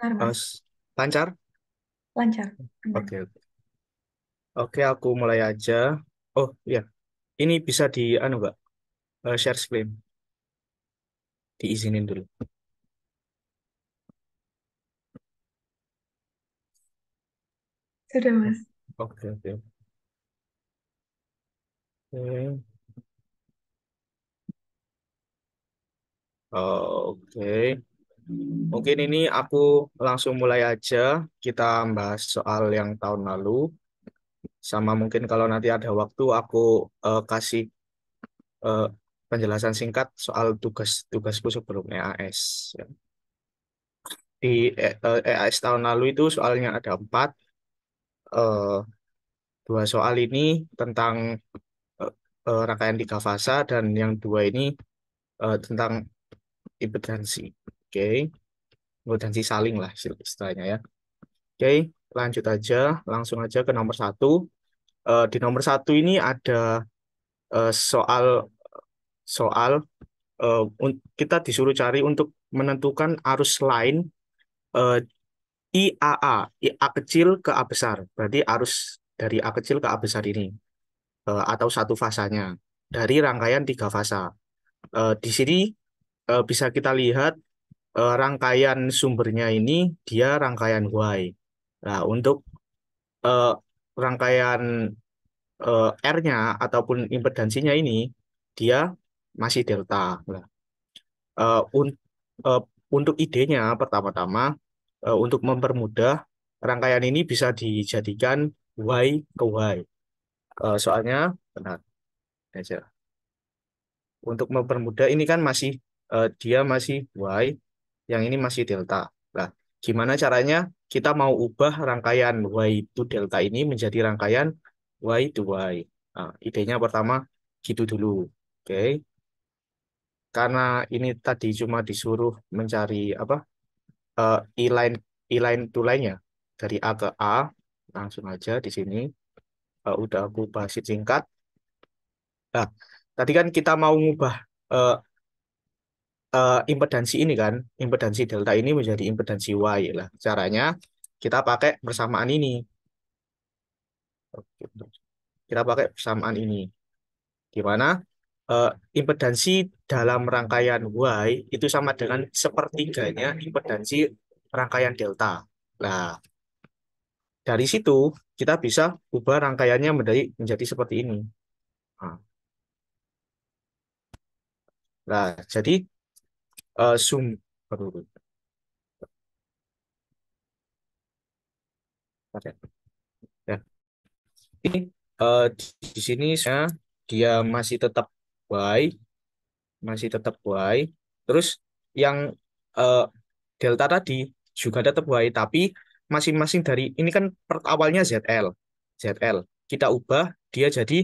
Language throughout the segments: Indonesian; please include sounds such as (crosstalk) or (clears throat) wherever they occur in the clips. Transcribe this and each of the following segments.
Benar, Mas. lancar? Lancar. Benar. Oke, oke. Oke, aku mulai aja. Oh, iya. Ini bisa di anu, Mbak. Uh, share screen. Diizinin dulu. Sudah, Mas. Oke, oke. Oke. Oke. Mungkin ini aku langsung mulai aja kita bahas soal yang tahun lalu. Sama mungkin kalau nanti ada waktu aku uh, kasih uh, penjelasan singkat soal tugas-tugasku sebelum AS ya. Di eh, AS tahun lalu itu soalnya ada empat. Uh, dua soal ini tentang uh, rangkaian tiga fasa dan yang dua ini uh, tentang impedansi. Oke. Potensi saling lah istilahnya ya. Oke, lanjut aja. Langsung aja ke nomor satu. Uh, di nomor satu ini ada uh, soal soal uh, kita disuruh cari untuk menentukan arus lain uh, IAA, A kecil ke A besar. Berarti arus dari A kecil ke A besar ini uh, atau satu fasanya dari rangkaian tiga fasa. Uh, di sini uh, bisa kita lihat uh, rangkaian sumbernya ini dia rangkaian Y. Nah, untuk uh, rangkaian uh, R-nya ataupun impedansinya ini dia masih delta. Nah, uh, un, uh, untuk idenya pertama-tama uh, untuk mempermudah rangkaian ini bisa dijadikan Y ke Y. Uh, soalnya benar. Untuk mempermudah ini kan masih uh, dia masih Y yang ini masih delta. Nah, gimana caranya kita mau ubah rangkaian Y2 delta ini menjadi rangkaian Y2Y. Nah, idenya pertama gitu dulu. Oke. Okay. Karena ini tadi cuma disuruh mencari apa? Uh, eh, line line to line-nya dari A ke A, langsung aja di sini uh, udah aku bahas singkat. Nah, tadi kan kita mau ngubah uh, uh, impedansi ini kan, impedansi delta ini menjadi impedansi Y lah. Caranya kita pakai persamaan ini. Kita pakai persamaan ini. Gimana? Uh, eh, impedansi dalam rangkaian Y itu sama dengan sepertiganya impedansi rangkaian delta. Nah, dari situ kita bisa ubah rangkaiannya menjadi, menjadi seperti ini. nah jadi uh, sum perurut. Ya. Ini uh, eh, di, di sini saya dia masih tetap y, masih tetap y. Terus yang uh, delta tadi juga tetap y, tapi masing-masing dari ini kan awalnya zl, zl. Kita ubah dia jadi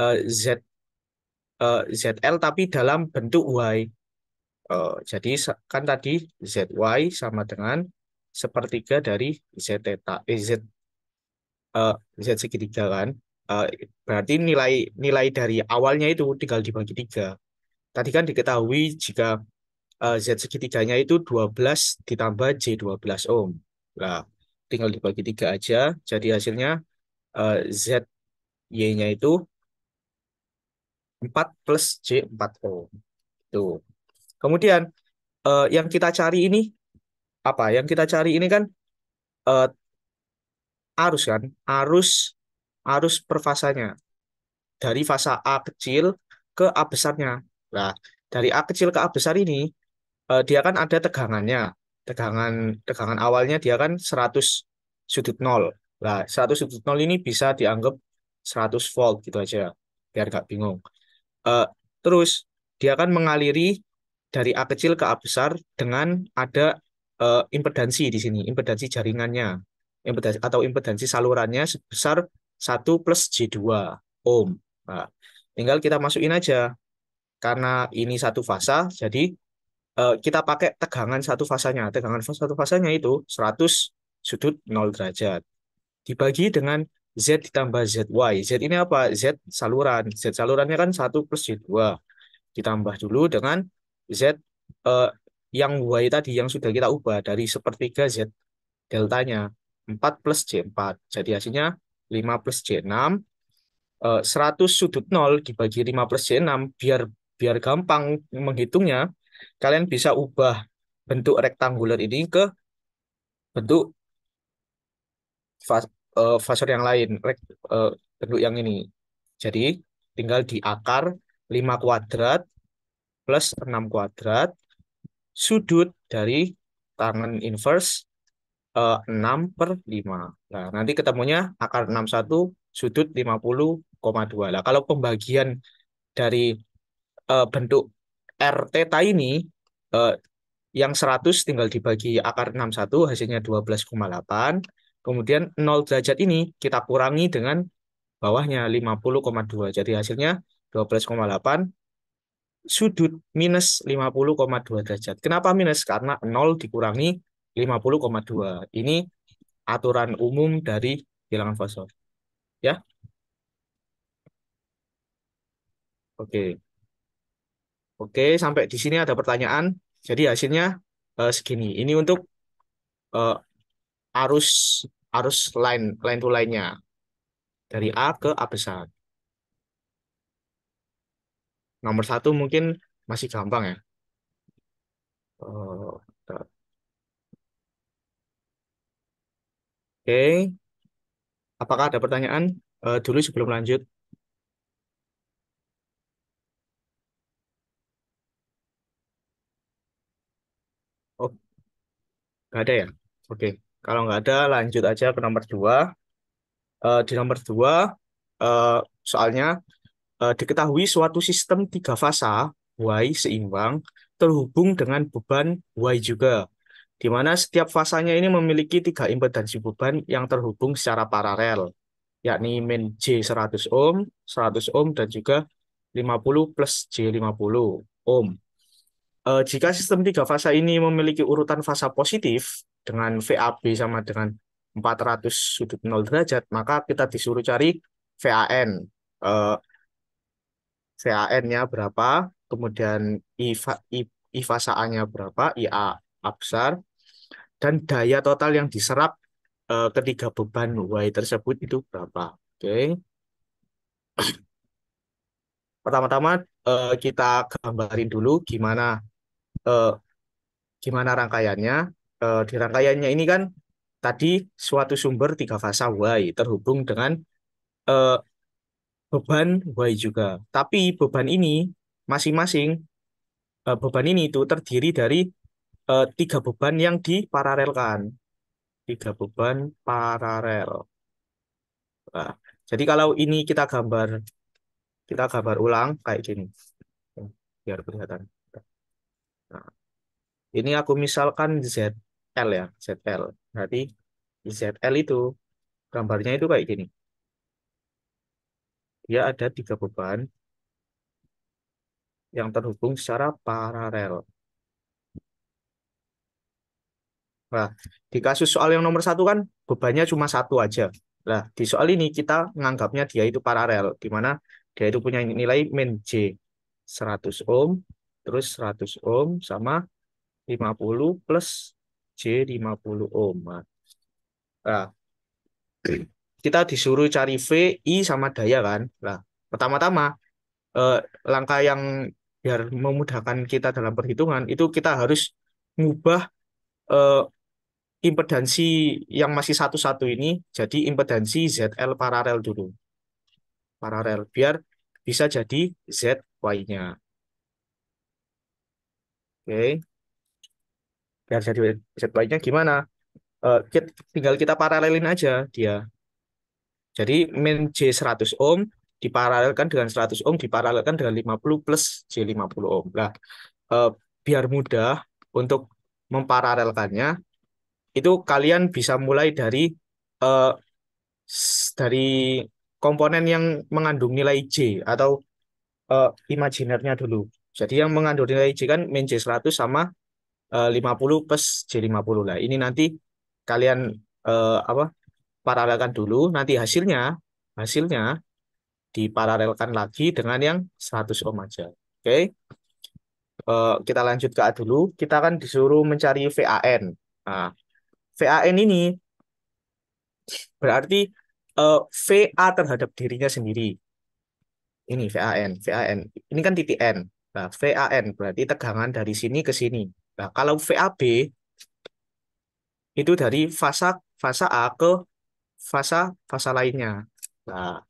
uh, z uh, zl tapi dalam bentuk y. Uh, jadi kan tadi ZY sama dengan sepertiga dari Z theta, eh, Z, uh, Z segitiga kan. Uh, berarti nilai nilai dari awalnya itu tinggal dibagi tiga. Tadi kan diketahui jika uh, Z segitiganya itu 12 ditambah J12 ohm. lah tinggal dibagi tiga aja. Jadi hasilnya uh, Z Y-nya itu 4 plus J4 ohm. Tuh. Kemudian uh, yang kita cari ini apa? Yang kita cari ini kan uh, arus kan, arus arus perfasanya dari fasa A kecil ke A besarnya. Nah, dari A kecil ke A besar ini uh, dia kan ada tegangannya. Tegangan tegangan awalnya dia kan 100 sudut nol. Nah, 100 sudut nol ini bisa dianggap 100 volt gitu aja biar nggak bingung. Uh, terus dia akan mengaliri dari A kecil ke A besar dengan ada uh, impedansi di sini, impedansi jaringannya impedansi, atau impedansi salurannya sebesar 1 plus J2 ohm. Nah, tinggal kita masukin aja. Karena ini satu fasa, jadi uh, kita pakai tegangan satu fasanya. Tegangan satu fasanya itu 100 sudut 0 derajat. Dibagi dengan Z ditambah ZY. Z ini apa? Z saluran. Z salurannya kan 1 plus J2. Ditambah dulu dengan Z eh, yang Y tadi yang sudah kita ubah dari sepertiga Z deltanya 4 plus J4. Jadi hasilnya 5 plus J6. Eh, 100 sudut 0 dibagi 5 plus J6 biar biar gampang menghitungnya kalian bisa ubah bentuk rektanguler ini ke bentuk fast eh, fasor yang lain eh, bentuk yang ini. Jadi tinggal diakar 5 kuadrat plus 6 kuadrat sudut dari tangan inverse uh, eh, 6 per 5. Nah, nanti ketemunya akar 61 sudut 50,2. Nah, kalau pembagian dari uh, bentuk R teta ini uh, yang 100 tinggal dibagi akar 61 hasilnya 12,8. Kemudian 0 derajat ini kita kurangi dengan bawahnya 50,2. Jadi hasilnya 12,8 sudut minus 50,2 derajat. Kenapa minus? Karena 0 dikurangi 50,2. Ini aturan umum dari bilangan fasor. Ya. Oke. Oke, sampai di sini ada pertanyaan. Jadi hasilnya eh, segini. Ini untuk eh, arus arus line line to line-nya dari A ke A besar nomor satu mungkin masih gampang ya. Oh, Oke. Okay. Apakah ada pertanyaan uh, dulu sebelum lanjut? Oh, nggak ada ya? Oke, okay. kalau nggak ada lanjut aja ke nomor dua. Uh, di nomor dua uh, soalnya uh, diketahui suatu sistem tiga fasa Y seimbang terhubung dengan beban Y juga, di mana setiap fasanya ini memiliki tiga impedansi beban yang terhubung secara paralel, yakni min J 100 ohm, 100 ohm, dan juga 50 plus J 50 ohm. Uh, jika sistem tiga fasa ini memiliki urutan fasa positif dengan VAB sama dengan 400 sudut 0 derajat, maka kita disuruh cari VAN. Uh, eh, VAN-nya berapa, kemudian IVA, sa nya berapa, IA absar, dan daya total yang diserap uh, ketiga beban Y tersebut itu berapa. Oke. Okay. (clears throat) Pertama-tama uh, kita gambarin dulu gimana uh, gimana rangkaiannya. Uh, di rangkaiannya ini kan tadi suatu sumber tiga fasa Y terhubung dengan uh, beban Y juga. Tapi beban ini masing-masing uh, beban ini itu terdiri dari uh, tiga beban yang diparalelkan. Tiga beban paralel. Nah, jadi kalau ini kita gambar kita gambar ulang kayak gini. Biar kelihatan. Nah, ini aku misalkan ZL ya, ZL. Berarti ZL itu gambarnya itu kayak gini dia ada tiga beban yang terhubung secara paralel. Nah, di kasus soal yang nomor satu kan bebannya cuma satu aja. Nah, di soal ini kita menganggapnya dia itu paralel, di mana dia itu punya nilai min J 100 ohm, terus 100 ohm sama 50 plus J 50 ohm. Nah, kita disuruh cari V, I sama daya kan. Nah, pertama-tama eh, langkah yang biar memudahkan kita dalam perhitungan itu kita harus ngubah eh, impedansi yang masih satu-satu ini jadi impedansi ZL paralel dulu. Paralel biar bisa jadi ZY-nya. Oke. Biar jadi ZY-nya gimana? Uh, eh, kita, tinggal kita paralelin aja dia. Jadi min J100 ohm diparalelkan dengan 100 ohm diparalelkan dengan 50 plus J50 ohm. Nah, eh, biar mudah untuk memparalelkannya itu kalian bisa mulai dari eh, dari komponen yang mengandung nilai J atau eh, imajinernya dulu. Jadi yang mengandung nilai J kan min J100 sama eh, 50 plus J50 lah. Ini nanti kalian eh, apa paralelkan dulu, nanti hasilnya hasilnya diparalelkan lagi dengan yang 100 ohm aja. Oke. Okay? Uh, eh, kita lanjut ke A dulu. Kita akan disuruh mencari VAN. Nah, VAN ini berarti uh, eh, VA terhadap dirinya sendiri. Ini VAN, VAN. Ini kan titik N. Nah, VAN berarti tegangan dari sini ke sini. Nah, kalau VAB itu dari fase fase A ke fasa-fasa lainnya. Nah,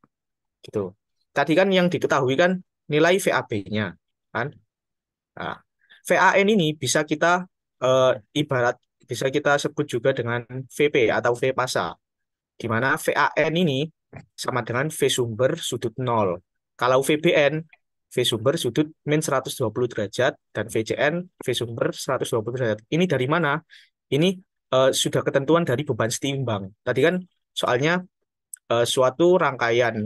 gitu. Tadi kan yang diketahui kan nilai VAB-nya, kan? Nah, VAN ini bisa kita eh, ibarat bisa kita sebut juga dengan VP atau V pasa. Di mana VAN ini sama dengan V sumber sudut 0. Kalau VBN V sumber sudut min 120 derajat dan VCN V sumber 120 derajat. Ini dari mana? Ini uh, sudah ketentuan dari beban setimbang. Tadi kan Soalnya uh, suatu rangkaian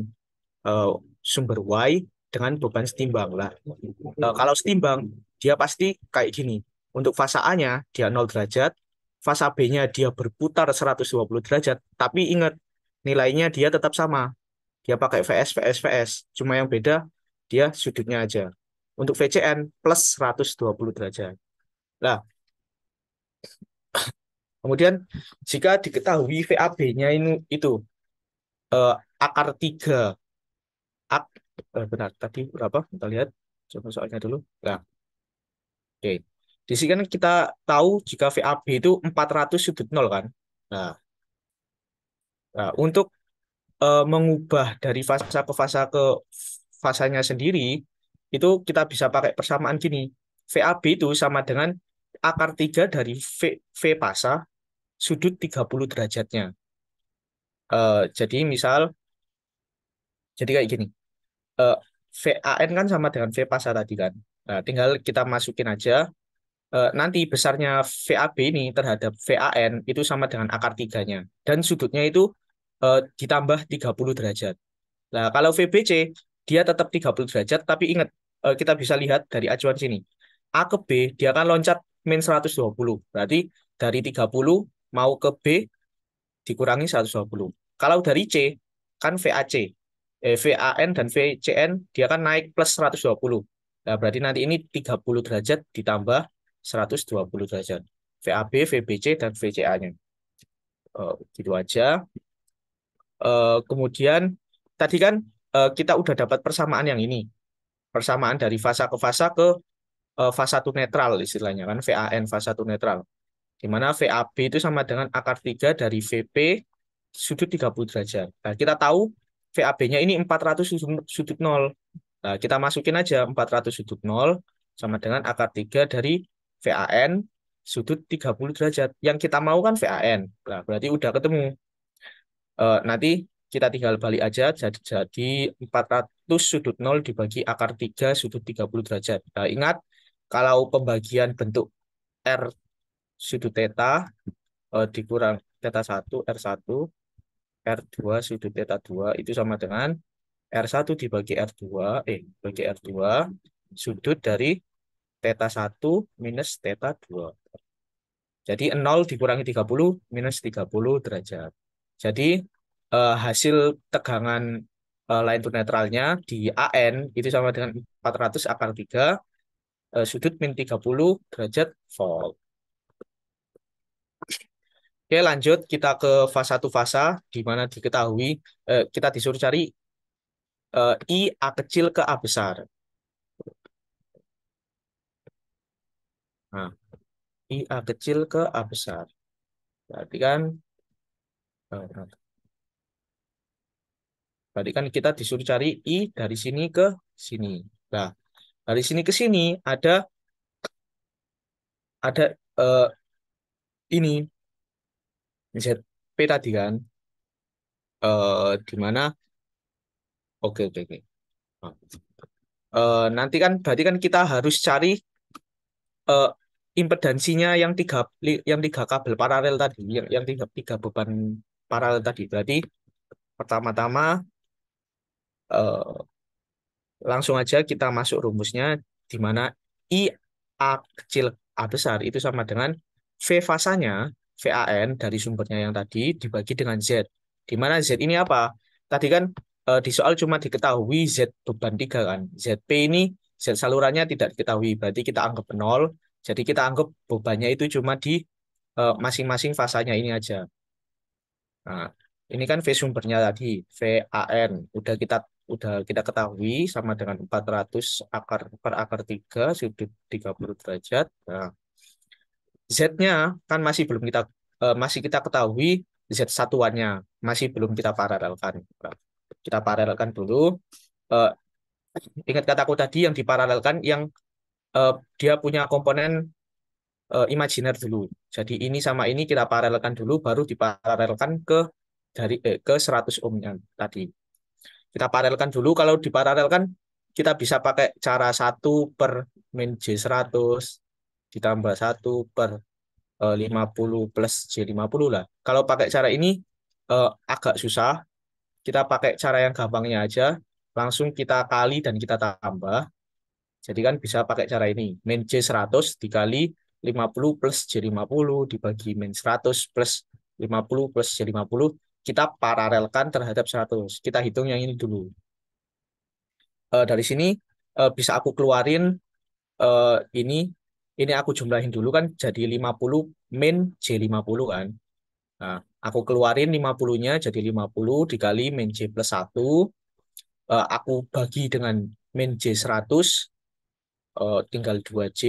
uh, sumber Y dengan beban setimbang lah. Uh, kalau setimbang dia pasti kayak gini. Untuk fase A-nya dia 0 derajat, fase B-nya dia berputar 120 derajat, tapi ingat nilainya dia tetap sama. Dia pakai VS VS VS, cuma yang beda dia sudutnya aja. Untuk VCN plus 120 derajat. lah Kemudian jika diketahui VAB-nya ini itu uh, akar 3 ak, uh, benar tadi berapa? Kita lihat coba soalnya dulu. Nah. Oke. Di sini kan kita tahu jika VAB itu 400 sudut 0 kan. Nah. Nah, untuk uh, mengubah dari fase ke fase ke fasanya sendiri itu kita bisa pakai persamaan gini. VAB itu sama dengan akar 3 dari V, v pasa sudut 30 derajatnya. Uh, jadi misal, jadi kayak gini. Uh, eh, VAN kan sama dengan V pasa tadi kan. Nah, tinggal kita masukin aja. Uh, nanti besarnya VAB ini terhadap VAN itu sama dengan akar tiganya. Dan sudutnya itu uh, ditambah 30 derajat. Nah, kalau VBC, dia tetap 30 derajat. Tapi ingat, uh, kita bisa lihat dari acuan sini. A ke B, dia akan loncat min 120. Berarti dari 30 mau ke B dikurangi 120. Kalau dari C, kan VAC. Eh, VAN dan VCN, dia kan naik plus 120. Nah, berarti nanti ini 30 derajat ditambah 120 derajat. VAB, VBC, dan VCA-nya. Uh, eh, gitu aja. Uh, kemudian, tadi kan uh, kita udah dapat persamaan yang ini. Persamaan dari fasa ke fasa ke uh, fase 1 netral istilahnya kan VAN fase 1 netral. Di mana VAB itu sama dengan akar 3 dari VP sudut 30 derajat. Nah, kita tahu VAB-nya ini 400 sudut, sudut 0. Nah, kita masukin aja 400 sudut 0 sama dengan akar 3 dari VAN sudut 30 derajat. Yang kita mau kan VAN. Nah, berarti udah ketemu. Uh, nanti kita tinggal balik aja jadi jadi 400 sudut 0 dibagi akar 3 sudut 30 derajat. Nah, ingat kalau pembagian bentuk R sudut theta eh, dikurang theta 1 R1 R2 sudut theta 2 itu sama dengan R1 dibagi R2 eh bagi R2 sudut dari theta 1 minus theta 2. Jadi 0 dikurangi 30 minus 30 derajat. Jadi eh, hasil tegangan eh, line to netralnya di AN itu sama dengan 400 akar 3 uh, sudut min 30 derajat volt. Oke lanjut kita ke fase 1 fase di mana diketahui eh, kita disuruh cari eh, I A kecil ke A besar. Nah, I A kecil ke A besar. Berarti kan eh, Berarti kan kita disuruh cari I dari sini ke sini. Nah, dari sini ke sini ada ada uh, ini ZP tadi kan uh, di mana oke oke oke uh, nanti kan berarti kan kita harus cari uh, impedansinya yang tiga yang tiga kabel paralel tadi yang, yang tiga tiga beban paralel tadi berarti pertama-tama uh, langsung aja kita masuk rumusnya di mana I A kecil A besar itu sama dengan V fasanya VAN dari sumbernya yang tadi dibagi dengan Z. Di mana Z ini apa? Tadi kan e, di soal cuma diketahui Z beban tiga kan. z p ini Z salurannya tidak diketahui, berarti kita anggap nol. Jadi kita anggap bebannya itu cuma di e, masing-masing e, fasanya ini aja. Nah, ini kan V sumbernya tadi, VAN. Udah kita udah kita ketahui sama dengan 400 akar per akar 3 sudut 30 derajat. Nah, Z-nya kan masih belum kita eh, masih kita ketahui Z satuannya, masih belum kita paralelkan. Nah, kita paralelkan dulu. Eh, ingat kataku tadi yang diparalelkan yang eh, dia punya komponen eh, imajiner dulu. Jadi ini sama ini kita paralelkan dulu baru diparalelkan ke dari eh, ke 100 ohm yang tadi kita paralelkan dulu kalau diparalelkan kita bisa pakai cara 1 per min J100 ditambah 1 per 50 eh, plus J50 lah. Kalau pakai cara ini uh, agak susah. Kita pakai cara yang gampangnya aja. Langsung kita kali dan kita tambah. Jadi kan bisa pakai cara ini. Min J100 dikali 50 plus J50 dibagi min 100 plus 50 plus J50 kita paralelkan terhadap 100. Kita hitung yang ini dulu. E, dari sini e, bisa aku keluarin e, ini ini aku jumlahin dulu kan jadi 50 min J50 kan. Nah, aku keluarin 50-nya jadi 50 dikali min J plus 1. E, aku bagi dengan min J100 e, tinggal 2J.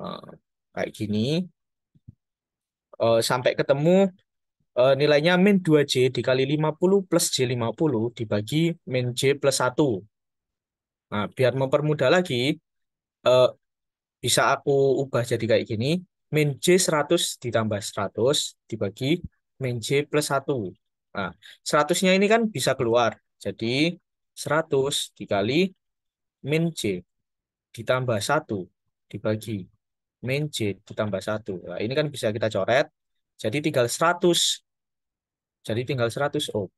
E, kayak gini. E, sampai ketemu Uh, nilainya min 2J dikali 50 plus J50 dibagi min J plus 1. Nah, biar mempermudah lagi, uh, bisa aku ubah jadi kayak gini. Min J 100 ditambah 100 dibagi min J plus 1. Nah, 100-nya ini kan bisa keluar. Jadi 100 dikali min J ditambah 1 dibagi min J ditambah 1. Nah, ini kan bisa kita coret. Jadi tinggal 100. Jadi tinggal 100 oh.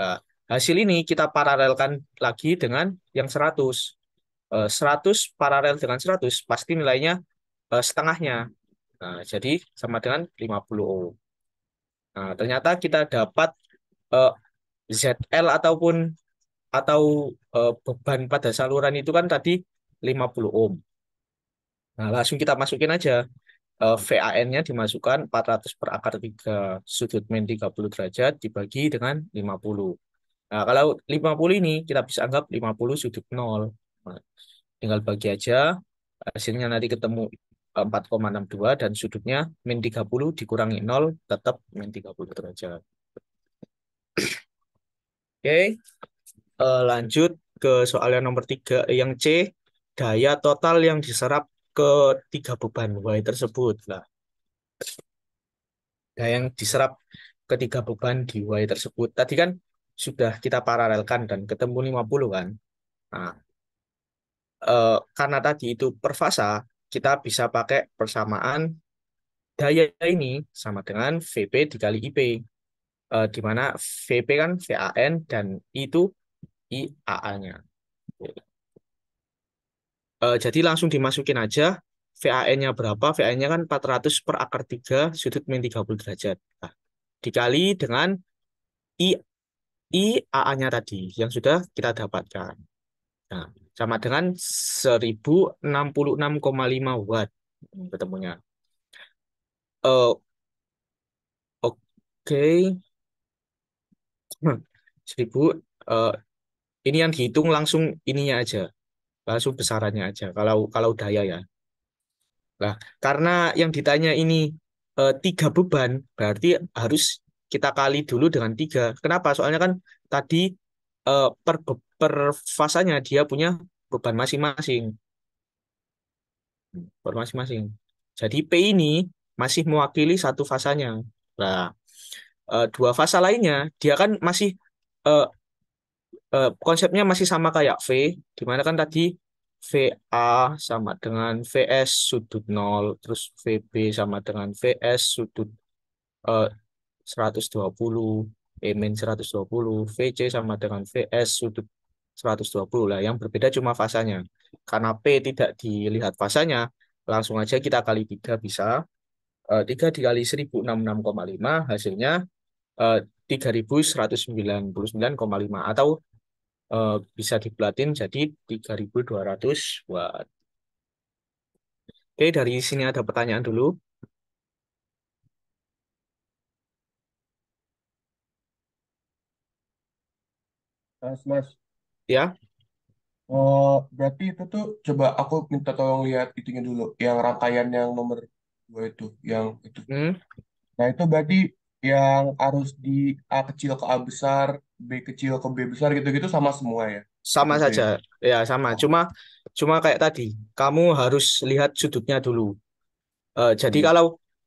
Nah, hasil ini kita paralelkan lagi dengan yang 100. 100 eh, paralel dengan 100 pasti nilainya eh, setengahnya. Nah, jadi sama dengan 50 ohm. Nah, ternyata kita dapat eh, ZL ataupun atau eh, beban pada saluran itu kan tadi 50 ohm. Nah, langsung kita masukin aja uh, eh, VAN-nya dimasukkan 400 per akar 3 sudut min 30 derajat dibagi dengan 50. Nah, kalau 50 ini kita bisa anggap 50 sudut 0. Nah, tinggal bagi aja, hasilnya nanti ketemu 4,62 eh, dan sudutnya min 30 dikurangi 0 tetap min 30 derajat. Oke, okay. uh, eh, lanjut ke soal yang nomor 3, yang C, daya total yang diserap ketiga beban Y tersebut lah. Nah, yang diserap ketiga beban di Y tersebut tadi kan sudah kita paralelkan dan ketemu 50 kan. Nah, eh, karena tadi itu per fasa, kita bisa pakai persamaan daya ini sama dengan VP dikali IP. Eh, di mana VP kan VAN dan itu IAA-nya. Uh, jadi langsung dimasukin aja VAN-nya berapa? VAN-nya kan 400 per akar 3 sudut min 30 derajat. Nah, dikali dengan I, I AA-nya tadi yang sudah kita dapatkan. Nah, sama dengan 1066,5 watt ketemunya. Uh, Oke. Okay. Hmm, 1000 uh, eh, ini yang dihitung langsung ininya aja langsung besarannya aja kalau kalau daya ya lah karena yang ditanya ini e, tiga beban berarti harus kita kali dulu dengan tiga kenapa soalnya kan tadi e, per per fasanya dia punya beban masing-masing per masing-masing jadi p ini masih mewakili satu fasanya lah e, dua fasa lainnya dia kan masih Eh, konsepnya masih sama kayak V, dimana kan tadi VA sama dengan VS sudut 0, terus VB sama dengan VS sudut 120, eh, E 120, VC sama dengan VS sudut 120 lah. Yang berbeda cuma fasanya. Karena P tidak dilihat fasanya, langsung aja kita kali 3 bisa. Uh, eh, 3 dikali 1066,5 hasilnya uh, 3199,5 atau Eh, bisa dibulatin jadi 3200 watt. Oke, dari sini ada pertanyaan dulu. Mas, mas. Ya. Oh, berarti itu tuh coba aku minta tolong lihat itunya dulu, yang rangkaian yang nomor dua itu, yang itu. Hmm. Nah, itu berarti yang harus di A kecil ke A besar, B kecil ke B besar gitu-gitu sama semua ya. Sama gitu saja. Ya, ya sama. Oh. Cuma cuma kayak tadi, kamu harus lihat sudutnya dulu. Uh, jadi hmm. kalau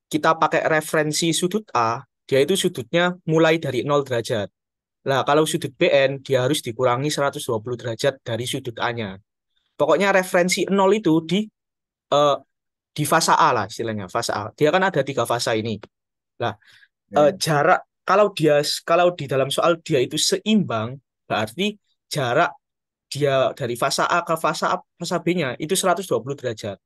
kita pakai referensi sudut A, dia itu sudutnya mulai dari 0 derajat. Nah, kalau sudut BN dia harus dikurangi 120 derajat dari sudut A-nya. Pokoknya referensi 0 itu di uh, di fase A lah istilahnya, fase A. Dia kan ada tiga fase ini. Lah, uh, jarak kalau dia kalau di dalam soal dia itu seimbang berarti jarak dia dari fase A ke fase A fase B-nya itu 120 derajat.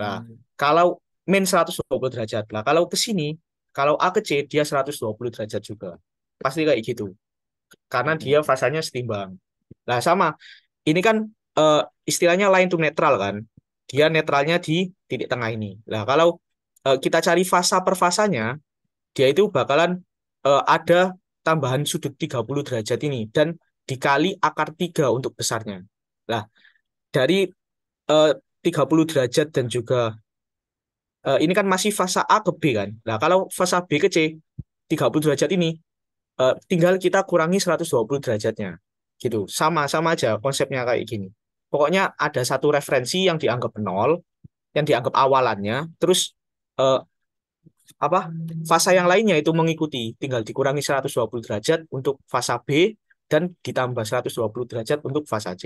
Nah, hmm. kalau min 120 derajat. Nah, kalau ke sini kalau A ke C dia 120 derajat juga. Pasti kayak gitu. Karena dia hmm. fasanya setimbang. Nah, sama. Ini kan uh, istilahnya line to netral kan. Dia netralnya di titik tengah ini. Nah, kalau uh, kita cari fasa per fasanya dia itu bakalan uh, ada tambahan sudut 30 derajat ini dan dikali akar 3 untuk besarnya. Nah, dari eh, uh, 30 derajat dan juga uh, ini kan masih fase A ke B kan. Nah, kalau fase B ke C 30 derajat ini uh, tinggal kita kurangi 120 derajatnya. Gitu. Sama sama aja konsepnya kayak gini. Pokoknya ada satu referensi yang dianggap nol, yang dianggap awalannya, terus uh, apa hmm. fase yang lainnya itu mengikuti tinggal dikurangi 120 derajat untuk fase B dan ditambah 120 derajat untuk fase C.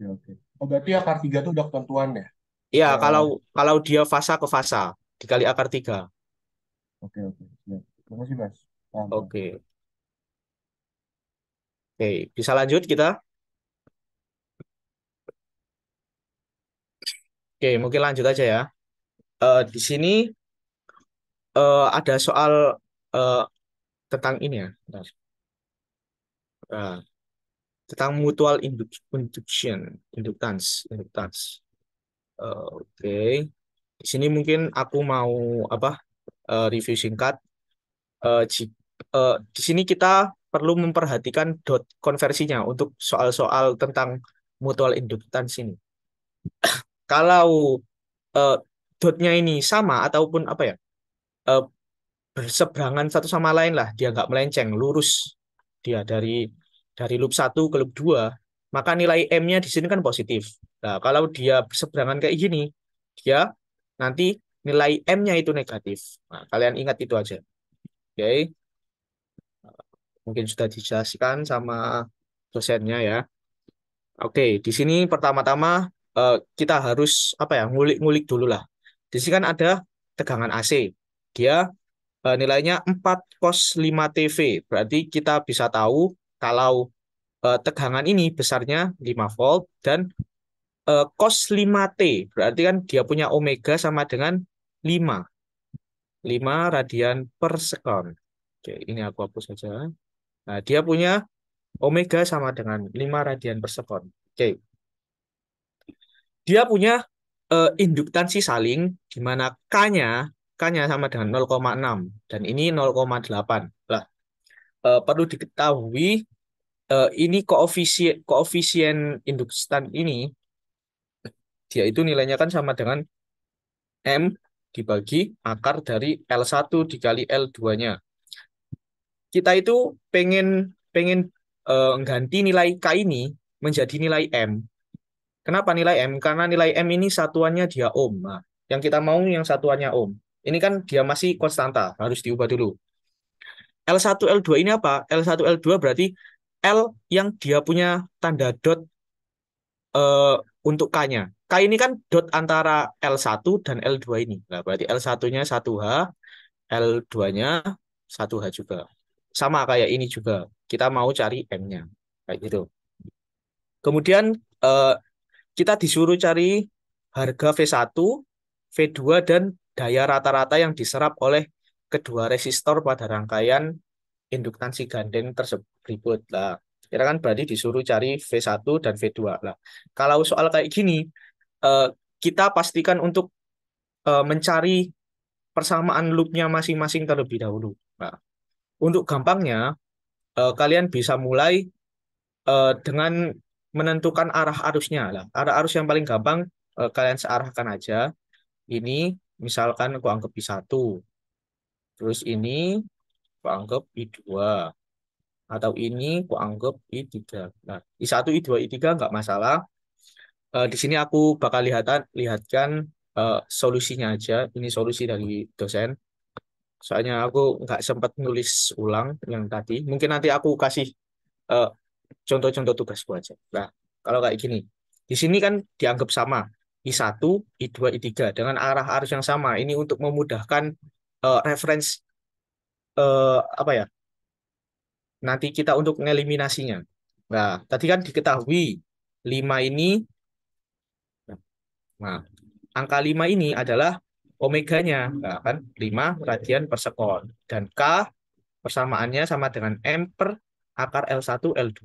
Ya, oke. Oh berarti akar 3 itu udah ketentuan ya? Iya, ya. kalau kalau dia fase ke fase dikali akar 3. Oke, oke. Ya. Terima kasih, Mas. Paham, oke. Oke, bisa lanjut kita? Oke, mungkin lanjut aja ya. Uh, di sini uh, ada soal uh, tentang ini ya. Bentar. Uh, tentang mutual induction, induktans induktans Uh, Oke. Okay. Di sini mungkin aku mau apa? Uh, review singkat. Uh, uh, di sini kita perlu memperhatikan dot konversinya untuk soal-soal tentang mutual induktans ini. (coughs) Kalau uh, dotnya ini sama ataupun apa ya? uh, berseberangan satu sama lain lah dia nggak melenceng lurus dia dari dari loop satu ke loop dua maka nilai M-nya di sini kan positif. Nah, kalau dia berseberangan kayak gini, dia nanti nilai M-nya itu negatif. Nah, kalian ingat itu aja. Oke. Okay. Mungkin sudah dijelaskan sama dosennya ya. Oke, okay, di sini pertama-tama eh, kita harus apa ya, ngulik-ngulik dulu lah. Di sini kan ada tegangan AC dia eh, nilainya 4 cos 5 TV. Berarti kita bisa tahu kalau eh, tegangan ini besarnya 5 volt dan uh, eh, cos 5T. Berarti kan dia punya omega sama dengan 5. 5 radian per sekon. Oke, ini aku hapus saja. Nah, dia punya omega sama dengan 5 radian per sekon. Oke. Dia punya uh, induktansi saling di mana K-nya K-nya sama dengan 0,6 dan ini 0,8. Lah, e, perlu diketahui e, ini koefisien koefisien induktan ini dia itu nilainya kan sama dengan M dibagi akar dari L1 dikali L2-nya. Kita itu pengen pengen e, eh, ganti nilai K ini menjadi nilai M. Kenapa nilai M? Karena nilai M ini satuannya dia ohm. Nah, yang kita mau yang satuannya ohm. Ini kan dia masih konstanta, harus diubah dulu. L1, L2 ini apa? L1, L2 berarti L yang dia punya tanda dot uh, untuk K-nya. K ini kan dot antara L1 dan L2 ini. Nah, berarti L1-nya 1H, L2-nya 1H juga. Sama kayak ini juga. Kita mau cari M-nya. Kayak gitu. Kemudian uh, kita disuruh cari harga V1, V2, dan daya rata-rata yang diserap oleh kedua resistor pada rangkaian induktansi gandeng tersebut lah. Kita kan berarti disuruh cari V1 dan V2 lah. Kalau soal kayak gini, eh, kita pastikan untuk eh, mencari persamaan loopnya masing-masing terlebih dahulu. Nah, untuk gampangnya, eh, kalian bisa mulai dengan menentukan arah arusnya lah. Arah arus yang paling gampang kalian searahkan aja. Ini Misalkan aku anggap I1. Terus ini aku anggap I2. Atau ini aku anggap I3. Nah, I1, I2, I3 nggak masalah. E, di sini aku bakal lihatan, lihatkan e, solusinya aja. Ini solusi dari dosen. Soalnya aku nggak sempat nulis ulang yang tadi. Mungkin nanti aku kasih contoh eh, contoh-contoh tugas aja. Nah, kalau kayak gini. Di sini kan dianggap sama. I1, I2, I3 dengan arah arus yang sama. Ini untuk memudahkan uh, reference uh, apa ya? Nanti kita untuk mengeliminasinya. Nah, tadi kan diketahui 5 ini Nah, angka 5 ini adalah omeganya, nah, kan? 5 radian per sekon. Dan K persamaannya sama dengan M per akar L1, L2.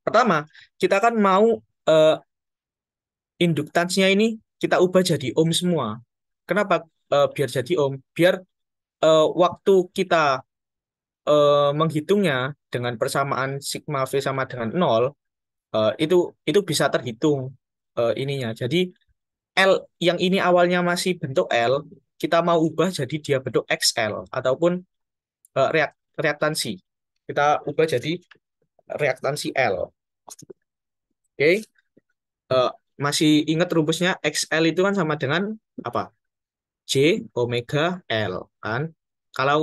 Pertama, kita kan mau uh, induktansnya ini kita ubah jadi ohm semua. Kenapa uh, biar jadi ohm? Biar uh, waktu kita uh, menghitungnya dengan persamaan sigma v sama dengan nol uh, itu itu bisa terhitung uh, ininya. Jadi L yang ini awalnya masih bentuk L, kita mau ubah jadi dia bentuk XL ataupun uh, reak reaktansi. Kita ubah jadi reaktansi L. Oke. Okay. Uh, masih ingat rumusnya XL itu kan sama dengan apa? J omega L kan. Kalau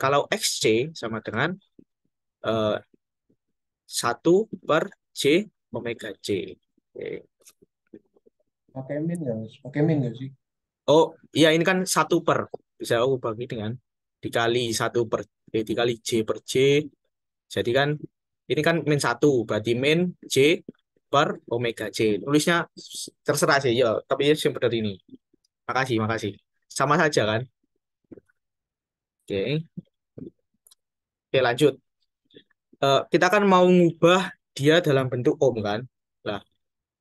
kalau XC sama dengan uh, eh, 1 per J omega C. Oke. Pakai min ya, pakai min gak sih? Oh, iya ini kan 1 per. Bisa aku bagi dengan dikali 1 per eh, dikali J per J. Jadi kan ini kan min 1, berarti min J bar omega C tulisnya terserah sih ya tapi yang benar ini makasih makasih sama saja kan oke oke lanjut uh, kita kan mau ngubah dia dalam bentuk ohm kan lah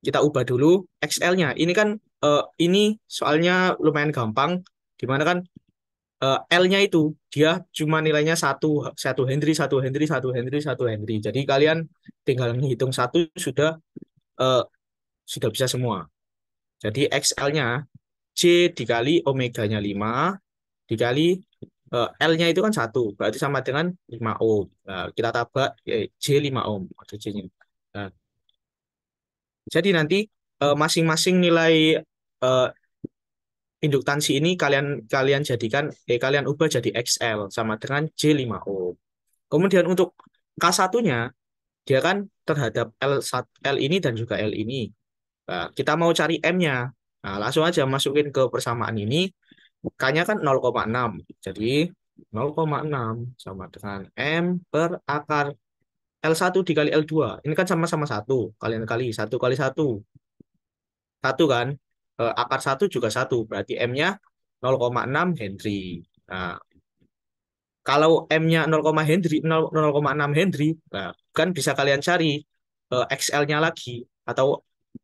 kita ubah dulu xl nya ini kan uh, ini soalnya lumayan gampang dimana kan uh, L-nya itu dia cuma nilainya satu satu Henry satu Henry satu Henry satu Henry jadi kalian tinggal menghitung satu sudah uh, sudah bisa semua jadi XL-nya C dikali omeganya 5 dikali uh, L-nya itu kan satu berarti sama dengan 5 ohm nah, kita tabak ya, J 5 ohm atau J-nya nah. jadi nanti masing-masing uh, nilai uh, induktansi ini kalian kalian jadikan eh kalian ubah jadi XL sama dengan J5O. Kemudian untuk K1-nya dia kan terhadap L1 L ini dan juga L ini. Nah, kita mau cari M-nya. Nah, langsung aja masukin ke persamaan ini. K-nya kan 0,6. Jadi 0,6 sama dengan M per akar L1 dikali L2. Ini kan sama-sama satu Kalian kali satu kali satu satu kan? Eh, akar satu juga satu berarti M-nya 0,6 Henry. Nah, kalau M-nya 0, Henry, 0,6 Henry, nah, kan bisa kalian cari uh, eh, XL-nya lagi, atau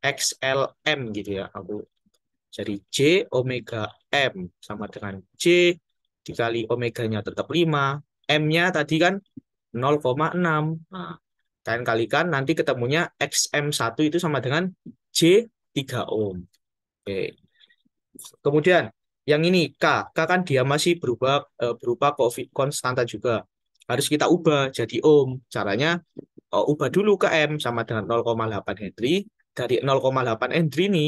XLM gitu ya. Aku jadi J omega M sama dengan J dikali omeganya tetap 5, M-nya tadi kan 0,6. Nah, kalian kalikan nanti ketemunya XM1 itu sama dengan J 3 ohm. Oke. Kemudian yang ini K, K kan dia masih berubah eh, berupa COVID konstanta juga. Harus kita ubah jadi ohm. Caranya eh, ubah dulu ke M sama dengan 0,8 Henry. Dari 0,8 Henry ini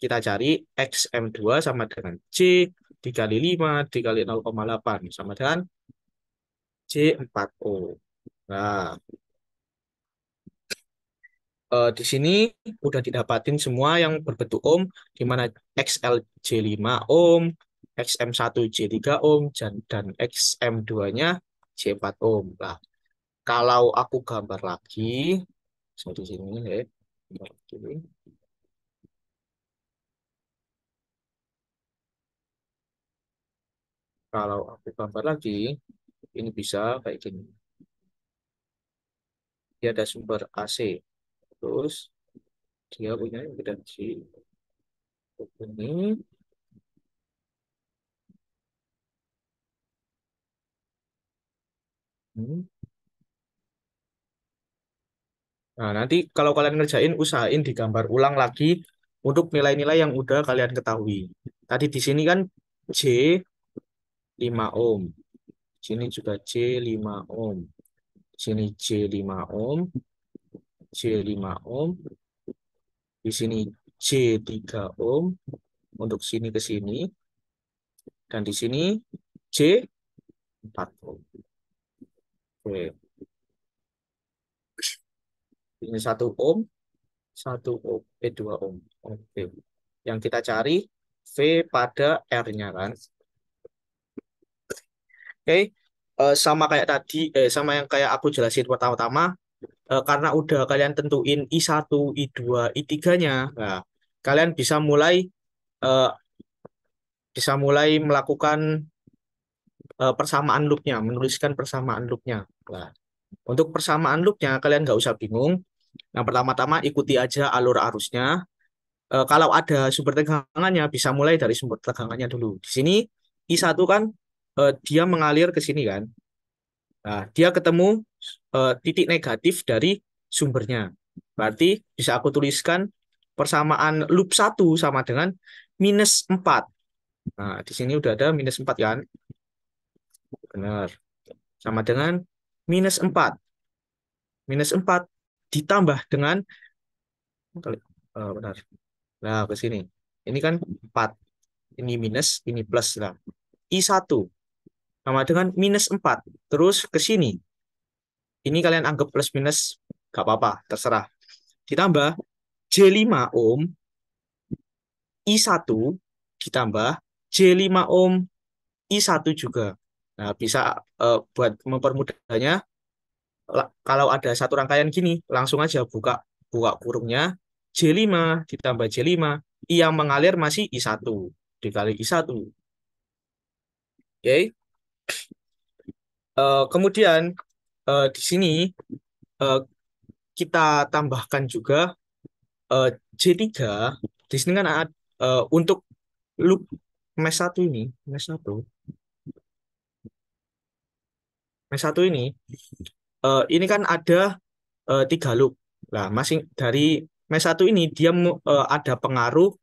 kita cari XM2 sama dengan C dikali 5 dikali 0,8 sama dengan C4O. Nah, uh, di sini udah didapatin semua yang berbentuk ohm, di mana XLJ5 ohm, XM1J3 ohm, dan, dan XM2-nya J4 ohm. Nah, kalau aku gambar lagi, saya di sini ya, gambar lagi. Kalau aku gambar lagi, ini bisa kayak gini. Dia ada sumber AC terus dia punya impedansi ini hmm. Nah, nanti kalau kalian ngerjain, usahain digambar ulang lagi untuk nilai-nilai yang udah kalian ketahui. Tadi di sini kan C 5 ohm. Di sini juga C 5 ohm. Di sini C 5 ohm. C5 ohm. Di sini C3 ohm untuk sini ke sini. Dan di sini C4 ohm. Oke. Ini 1 ohm, 1 ohm, eh 2 ohm. Oke. Yang kita cari V pada R-nya kan. Oke, okay. Eh, sama kayak tadi, eh, sama yang kayak aku jelasin pertama-tama, Eh, karena udah kalian tentuin I1, I2, I3-nya, nah, kalian bisa mulai eh, bisa mulai melakukan eh, persamaan loop-nya, menuliskan persamaan loop-nya. Nah, untuk persamaan loop-nya kalian nggak usah bingung. Yang pertama-tama ikuti aja alur arusnya. E, kalau ada sumber tegangannya bisa mulai dari sumber tegangannya dulu. Di sini I1 kan dia mengalir ke sini kan. Nah, dia ketemu uh, titik negatif dari sumbernya. Berarti bisa aku tuliskan persamaan loop 1 sama dengan minus 4. Nah, di sini udah ada minus 4 kan? Benar. Sama dengan minus 4. Minus 4 ditambah dengan Uh, benar. Nah, ke sini. Ini kan 4. Ini minus, ini plus. Nah, I1 sama dengan minus 4. Terus ke sini. Ini kalian anggap plus minus, gak apa-apa, terserah. Ditambah J5 ohm, I1 ditambah J5 ohm, I1 juga. Nah, bisa uh, buat mempermudahnya, kalau ada satu rangkaian gini, langsung aja buka buka kurungnya, J5 ditambah J5, I yang mengalir masih I1, dikali I1. Oke. Okay. Uh, kemudian uh, di sini uh, kita tambahkan juga uh, J3 di sini kan ada, uh, untuk loop mesh 1 ini, mesh 1 mesh 1 ini uh, ini kan ada uh, tiga loop. Nah, masing dari mesh 1 ini dia uh, ada pengaruh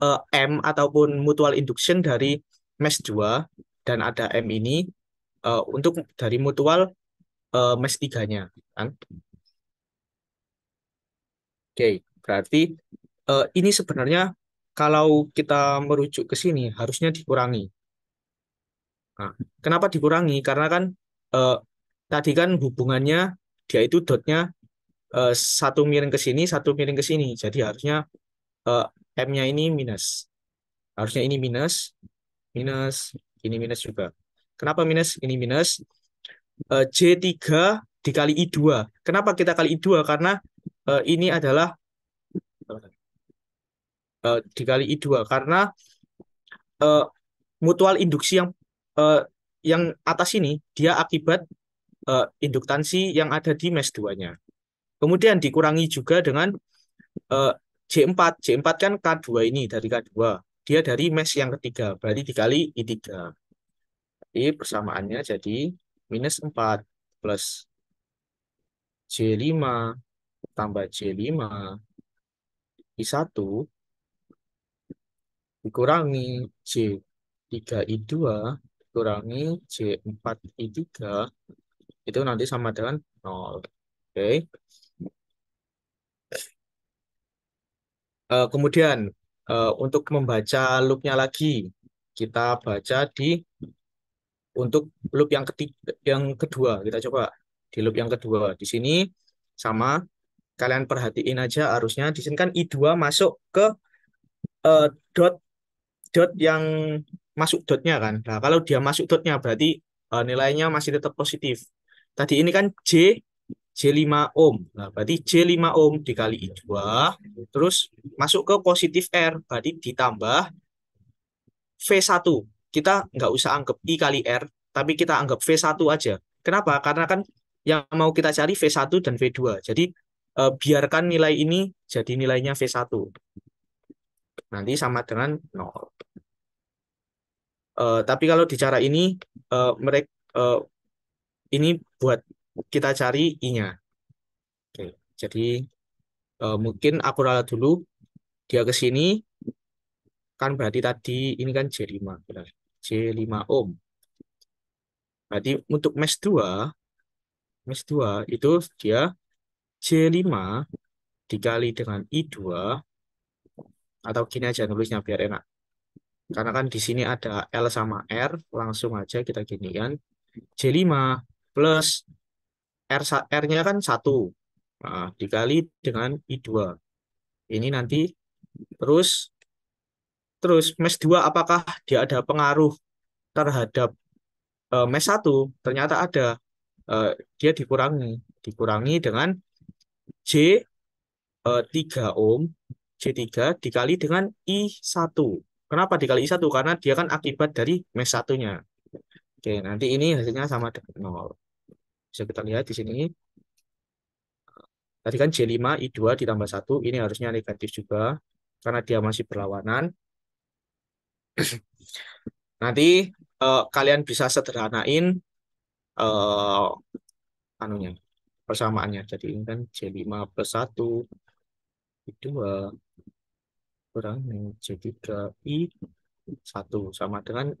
uh, M ataupun mutual induction dari mesh 2 dan ada M ini uh, untuk dari mutual uh, mes 3 kan. Oke, berarti uh, ini sebenarnya kalau kita merujuk ke sini harusnya dikurangi. Nah, kenapa dikurangi? Karena kan uh, tadi kan hubungannya dia itu dotnya uh, satu miring ke sini, satu miring ke sini. Jadi harusnya uh, M-nya ini minus. Harusnya ini minus, minus, ini minus juga. Kenapa minus? Ini minus. E, eh, J3 dikali I2. Kenapa kita kali I2? Karena e, ini adalah e, dikali I2. Karena e, mutual induksi yang e, yang atas ini, dia akibat e, induktansi yang ada di mesh 2-nya. Kemudian dikurangi juga dengan e, J4. J4 kan K2 ini dari K2 dia dari mesh yang ketiga, berarti dikali I3. Jadi persamaannya jadi minus 4 plus J5 tambah J5 I1 dikurangi J3I2 dikurangi J4I3 itu nanti sama dengan 0. Oke. Okay. Uh, eh, kemudian Uh, untuk membaca loopnya lagi, kita baca di untuk loop yang ketiga, yang kedua kita coba di loop yang kedua. Di sini sama kalian perhatiin aja arusnya. di sini kan i2 masuk ke uh, dot dot yang masuk dotnya kan. Nah, kalau dia masuk dotnya berarti uh, nilainya masih tetap positif. Tadi ini kan J c 5 ohm. Nah, berarti c 5 ohm dikali I2, terus masuk ke positif R, berarti ditambah V1. Kita nggak usah anggap I kali R, tapi kita anggap V1 aja. Kenapa? Karena kan yang mau kita cari V1 dan V2. Jadi eh, biarkan nilai ini jadi nilainya V1. Nanti sama dengan 0. Eh, tapi kalau di cara ini, eh, mereka eh, ini buat kita cari i-nya. Oke, jadi e, mungkin aku ralat dulu dia ke sini kan berarti tadi ini kan J5 benar. J5 ohm. Berarti untuk mesh 2 mesh 2 itu dia J5 dikali dengan I2 atau gini aja nulisnya biar enak. Karena kan di sini ada L sama R, langsung aja kita gini kan. J5 plus R, R-nya kan 1. Nah, dikali dengan I2. Ini nanti terus terus mesh 2 apakah dia ada pengaruh terhadap e, mesh 1? Ternyata ada. E, dia dikurangi, dikurangi dengan J e, eh, 3 ohm, J3 dikali dengan I1. Kenapa dikali I1? Karena dia kan akibat dari mesh 1-nya. Oke, nanti ini hasilnya sama dengan 0. Bisa kita lihat di sini. Tadi kan J5, I2 ditambah 1, ini harusnya negatif juga, karena dia masih berlawanan. (clears throat) Nanti eh, kalian bisa sederhanain eh, anunya persamaannya. Jadi ini kan J5 plus 1, I2 kurang J3, I1 sama dengan 0.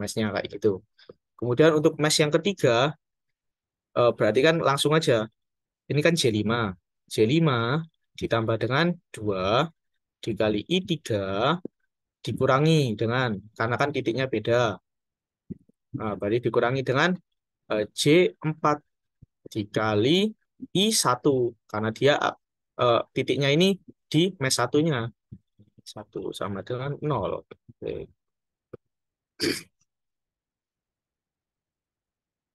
Mesnya kayak gitu. Kemudian untuk mesh yang ketiga, uh, berarti kan langsung aja. Ini kan J5. J5 ditambah dengan 2 dikali I3 dikurangi dengan, karena kan titiknya beda. Nah, berarti dikurangi dengan uh, eh, J4 dikali I1 karena dia uh, titiknya ini di mes satunya. 1 sama dengan 0. Oke. Okay.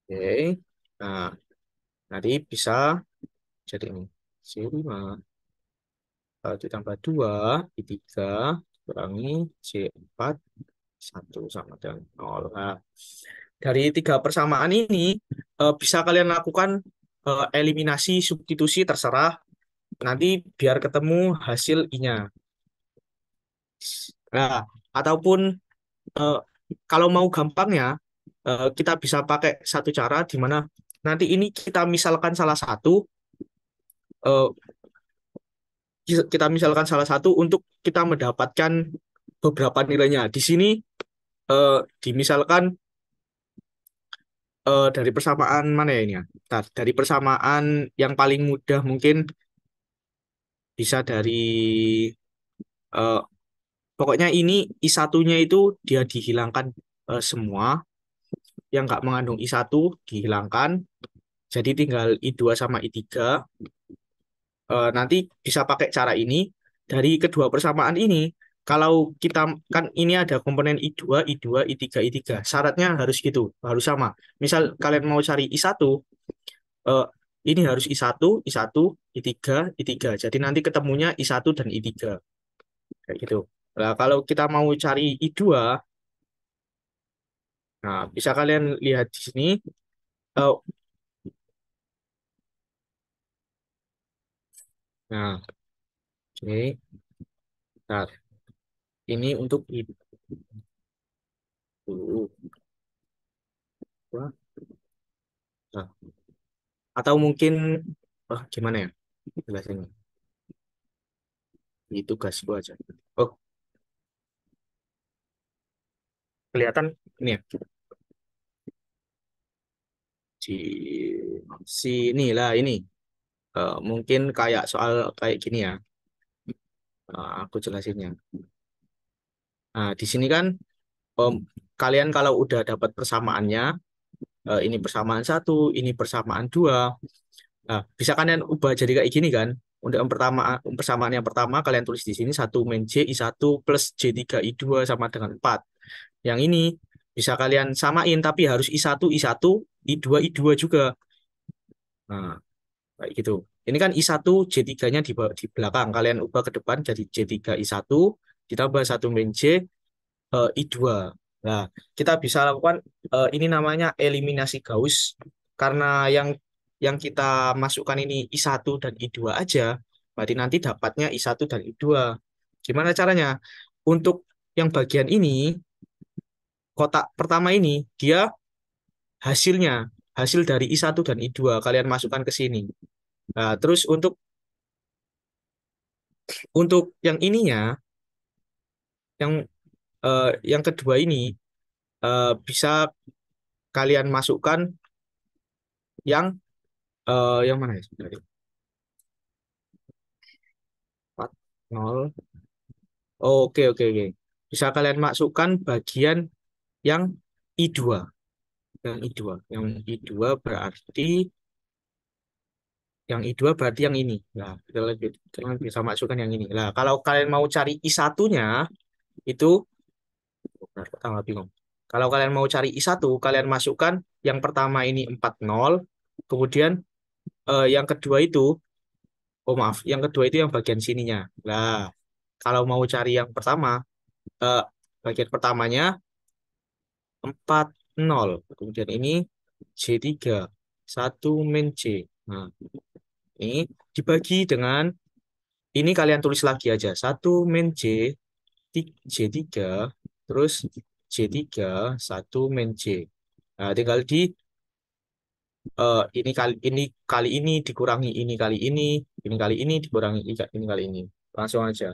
Okay. Nah, nanti bisa jadi ini. C5 uh, ditambah 2 di 3 kurangi C4 1 sama dengan 0. Nah, dari tiga persamaan ini uh, bisa kalian lakukan uh, eliminasi substitusi terserah nanti biar ketemu hasil I-nya. Nah, ataupun uh, kalau mau gampangnya kita bisa pakai satu cara di mana nanti ini kita misalkan salah satu uh, kita misalkan salah satu untuk kita mendapatkan beberapa nilainya di sini uh, eh, dimisalkan uh, eh, dari persamaan mana ya ini ya Bentar, dari persamaan yang paling mudah mungkin bisa dari uh, pokoknya ini i satunya itu dia dihilangkan uh, semua yang nggak mengandung I1 dihilangkan. Jadi tinggal I2 sama I3. E, eh, nanti bisa pakai cara ini. Dari kedua persamaan ini, kalau kita kan ini ada komponen I2, I2, I3, I3. Syaratnya harus gitu, harus sama. Misal kalian mau cari I1, e, eh, ini harus I1, I1, I3, I3. Jadi nanti ketemunya I1 dan I3. Kayak gitu. Nah, kalau kita mau cari I2, Nah, bisa kalian lihat di sini. Oh. nah, oke. Okay. Bentar. Ini untuk ibu. Nah. Atau mungkin, oh, gimana ya jelasinnya? Itu gas aja. kelihatan ini ya di sini lah ini uh, mungkin kayak soal kayak gini ya uh, aku jelasinnya nah di sini kan um, kalian kalau udah dapat persamaannya uh, ini persamaan satu ini persamaan dua nah, bisa kalian ubah jadi kayak gini kan untuk yang pertama persamaan yang pertama kalian tulis di sini 1 min J I1 plus J3 I2 sama dengan 4 yang ini bisa kalian samain tapi harus I1 I1 I2 I2 juga nah kayak gitu ini kan I1 J3 nya di, di belakang kalian ubah ke depan jadi J3 I1 ditambah 1 min J uh, eh, I2 nah kita bisa lakukan uh, ini namanya eliminasi Gauss karena yang yang kita masukkan ini I1 dan I2 aja berarti nanti dapatnya I1 dan I2 gimana caranya untuk yang bagian ini kotak pertama ini dia hasilnya hasil dari I1 dan I2 kalian masukkan ke sini. Nah, terus untuk untuk yang ininya yang uh, yang kedua ini uh, bisa kalian masukkan yang uh, yang mana ya sebenarnya? 4 Oke, oke, oke. Bisa kalian masukkan bagian yang I2. Yang I2. Yang hmm. I2 berarti yang I2 berarti yang ini. Nah, kita lanjut. Kalian bisa masukkan yang ini. Nah, kalau kalian mau cari I1-nya itu pertama bingung. Kalau kalian mau cari I1, kalian masukkan yang pertama ini 40, kemudian eh, yang kedua itu oh maaf, yang kedua itu yang bagian sininya. Nah, kalau mau cari yang pertama eh, bagian pertamanya 4, 0. Kemudian ini C3, 1 min C. Nah, ini dibagi dengan, ini kalian tulis lagi aja, 1 min C, C3, terus C3, 1 min C. Nah, tinggal di, uh, ini, kali, ini kali ini dikurangi ini kali ini, ini kali ini dikurangi ini kali ini. Langsung aja.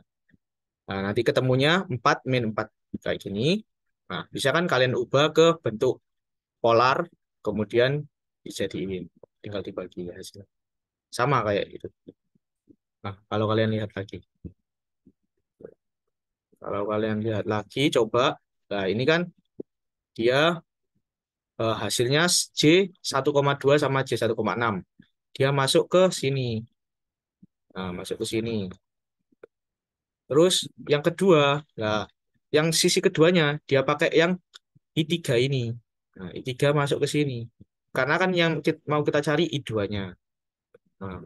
Nah, nanti ketemunya 4 min 4 kayak gini. Nah, bisa kan kalian ubah ke bentuk polar, kemudian bisa diin tinggal dibagi hasilnya. Sama kayak itu Nah, kalau kalian lihat lagi. Kalau kalian lihat lagi, coba. Nah, ini kan dia eh, hasilnya J 1,2 sama J 1,6. Dia masuk ke sini. Nah, masuk ke sini. Terus yang kedua, nah yang sisi keduanya dia pakai yang I3 ini. Nah, I3 masuk ke sini. Karena kan yang kita, mau kita cari I2-nya. Nah,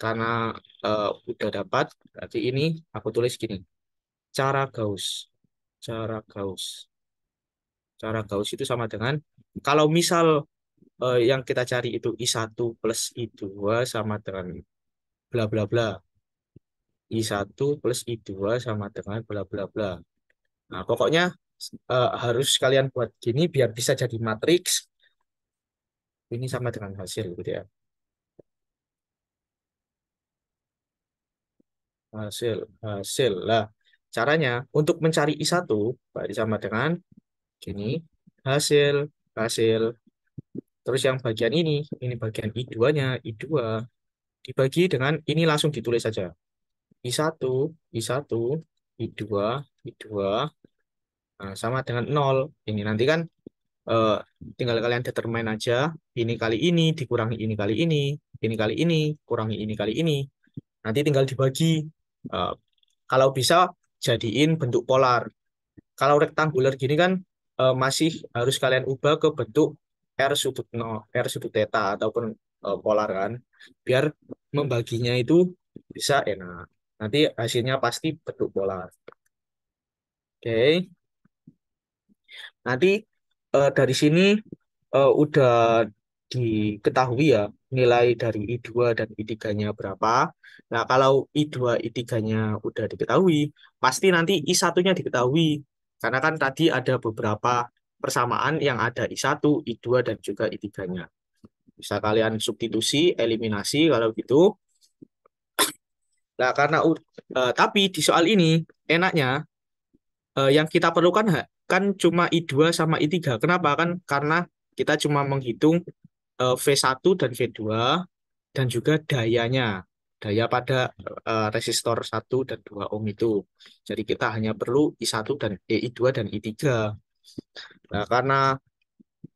karena uh, udah dapat, berarti ini aku tulis gini. Cara Gauss. Cara Gauss. Cara Gauss itu sama dengan, kalau misal uh, yang kita cari itu I1 plus I2 sama dengan bla bla bla. I1 plus I2 sama dengan bla bla bla. Nah, pokoknya uh, harus kalian buat gini biar bisa jadi matriks. Ini sama dengan hasil gitu ya. Hasil, hasil. Lah, caranya untuk mencari I1 berarti sama dengan gini, hasil, hasil. Terus yang bagian ini, ini bagian I2-nya, I2 dibagi dengan ini langsung ditulis saja. I1, I1, I2, nah, sama dengan nol. Ini nanti kan eh, tinggal kalian determine aja ini kali ini dikurangi ini kali ini, ini kali ini, kurangi ini kali ini. Nanti tinggal dibagi. Eh, kalau bisa jadiin bentuk polar. Kalau rektanguler gini kan eh, masih harus kalian ubah ke bentuk R sudut 0, R sudut theta ataupun eh, polar kan. Biar membaginya itu bisa enak. Nanti hasilnya pasti bentuk polar. Oke. Nanti uh, dari sini uh, udah diketahui ya nilai dari I2 dan I3-nya berapa. Nah, kalau I2, I3-nya udah diketahui, pasti nanti I1-nya diketahui. Karena kan tadi ada beberapa persamaan yang ada I1, I2, dan juga I3-nya. Bisa kalian substitusi, eliminasi kalau gitu. Nah, karena uh, tapi di soal ini enaknya uh, yang kita perlukan kan cuma I2 sama I3. Kenapa? Kan karena kita cuma menghitung uh, eh, V1 dan V2 dan juga dayanya. Daya pada uh, resistor 1 dan 2 ohm itu. Jadi kita hanya perlu I1 dan eh, I2 dan I3. Nah, karena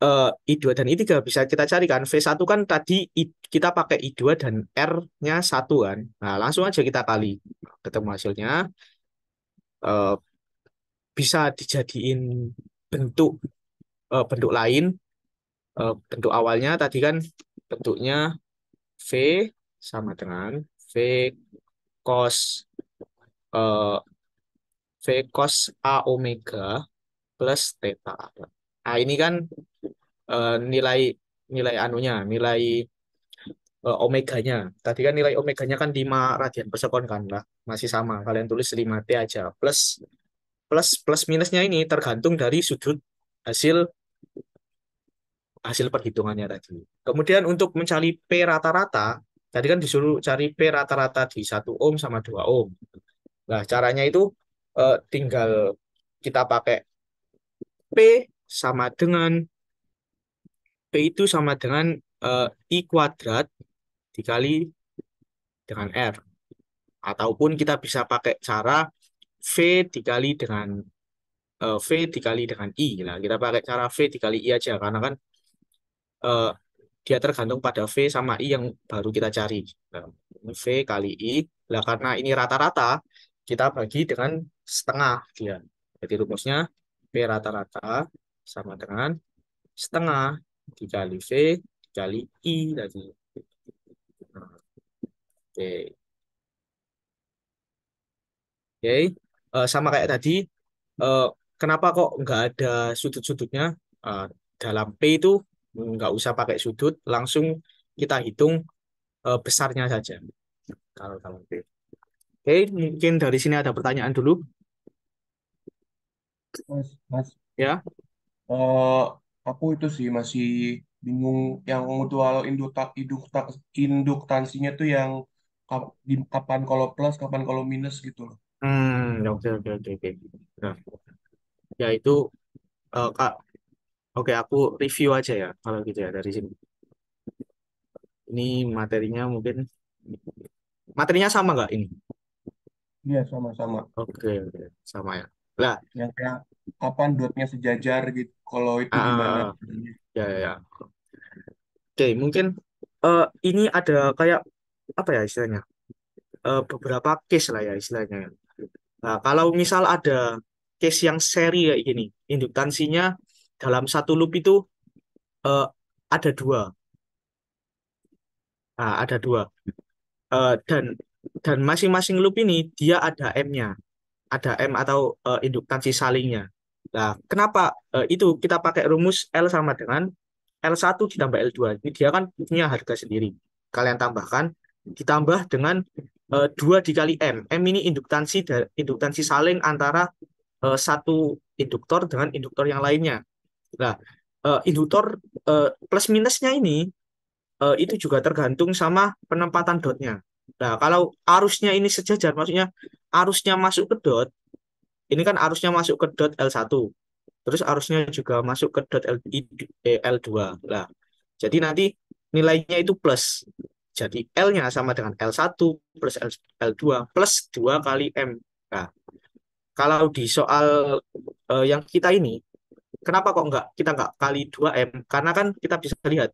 uh, I2 dan I3 bisa kita cari kan. V1 kan tadi I, kita pakai I2 dan R-nya 1 kan. Nah, langsung aja kita kali. Ketemu hasilnya. Uh, bisa dijadiin bentuk uh, bentuk lain uh, bentuk awalnya tadi kan bentuknya v sama dengan v cos uh, v cos a omega plus theta nah ini kan uh, nilai nilai anunya nilai uh, omeganya. Tadi kan nilai omeganya kan 5 radian per sekon kan lah. Masih sama. Kalian tulis 5T aja. Plus plus plus minusnya ini tergantung dari sudut hasil hasil perhitungannya tadi. Kemudian untuk mencari P rata-rata, tadi kan disuruh cari P rata-rata di 1 ohm sama 2 ohm. Nah, caranya itu eh, tinggal kita pakai P sama dengan P itu sama dengan eh, I kuadrat dikali dengan R. Ataupun kita bisa pakai cara V dikali dengan uh, V dikali dengan I. Nah, kita pakai cara V dikali I aja, karena kan uh, dia tergantung pada V sama I yang baru kita cari. Nah, v kali I, lah karena ini rata-rata, kita bagi dengan setengah dia. Jadi rumusnya V rata-rata sama dengan setengah dikali V dikali I tadi. Nah, oke. Okay. Oke. Okay uh, sama kayak tadi uh, kenapa kok nggak ada sudut-sudutnya uh, dalam p itu nggak usah pakai sudut langsung kita hitung uh, besarnya saja kalau dalam p oke mungkin dari sini ada pertanyaan dulu mas mas ya uh, aku itu sih masih bingung yang mutual induktak induktak induktansinya tuh yang kapan kalau plus kapan kalau minus gitu loh Hmm, oke oke oke oke. Nah, ya itu eh, Kak. Oke, aku review aja ya kalau gitu ya dari sini. Ini materinya mungkin materinya sama nggak ini? Iya, sama-sama. Oke, oke, sama ya. Lah, Yang kayak kapan dotnya sejajar gitu. Kalau itu ah, gimana? ah, ya ya. Oke, mungkin eh, ini ada kayak apa ya istilahnya? Eh, beberapa case lah ya istilahnya. Nah, kalau misal ada case yang seri kayak gini, induktansinya dalam satu loop itu uh, ada dua. Nah, ada dua. Uh, dan dan masing-masing loop ini dia ada M-nya. Ada M atau uh, induktansi salingnya. Nah, kenapa uh, itu kita pakai rumus L sama dengan L1 ditambah L2. Ini dia kan punya harga sendiri. Kalian tambahkan ditambah dengan Eh, dua dikali m. M ini induktansi induktansi saling antara eh, satu induktor dengan induktor yang lainnya. Nah, induktor plus minusnya ini itu juga tergantung sama penempatan dotnya. Nah, kalau arusnya ini sejajar, maksudnya arusnya masuk ke dot, ini kan arusnya masuk ke dot L1. Terus arusnya juga masuk ke dot L2. Nah, jadi nanti nilainya itu plus. Jadi L-nya sama dengan L1 plus L2 plus 2 kali Nah, Kalau di soal uh, yang kita ini, kenapa kok enggak kita nggak kali 2M? Karena kan kita bisa lihat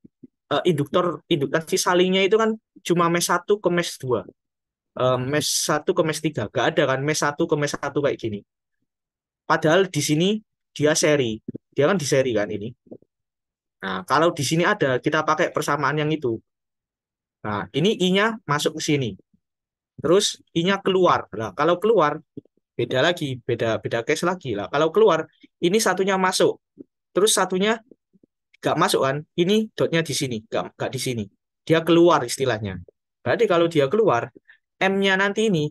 uh, induktor induktansi salingnya itu kan cuma mes 1 ke mes 2. Uh, eh, mes 1 ke mes 3. Nggak ada kan mes 1 ke mes 1 kayak gini. Padahal di sini dia seri. Dia kan di seri kan ini. Nah, kalau di sini ada, kita pakai persamaan yang itu. Nah, ini I-nya masuk ke sini. Terus I-nya keluar. Nah, kalau keluar, beda lagi, beda beda case lagi. Lah, kalau keluar, ini satunya masuk. Terus satunya nggak masuk kan? Ini dotnya di sini, nggak nggak di sini. Dia keluar istilahnya. Berarti kalau dia keluar, M-nya nanti ini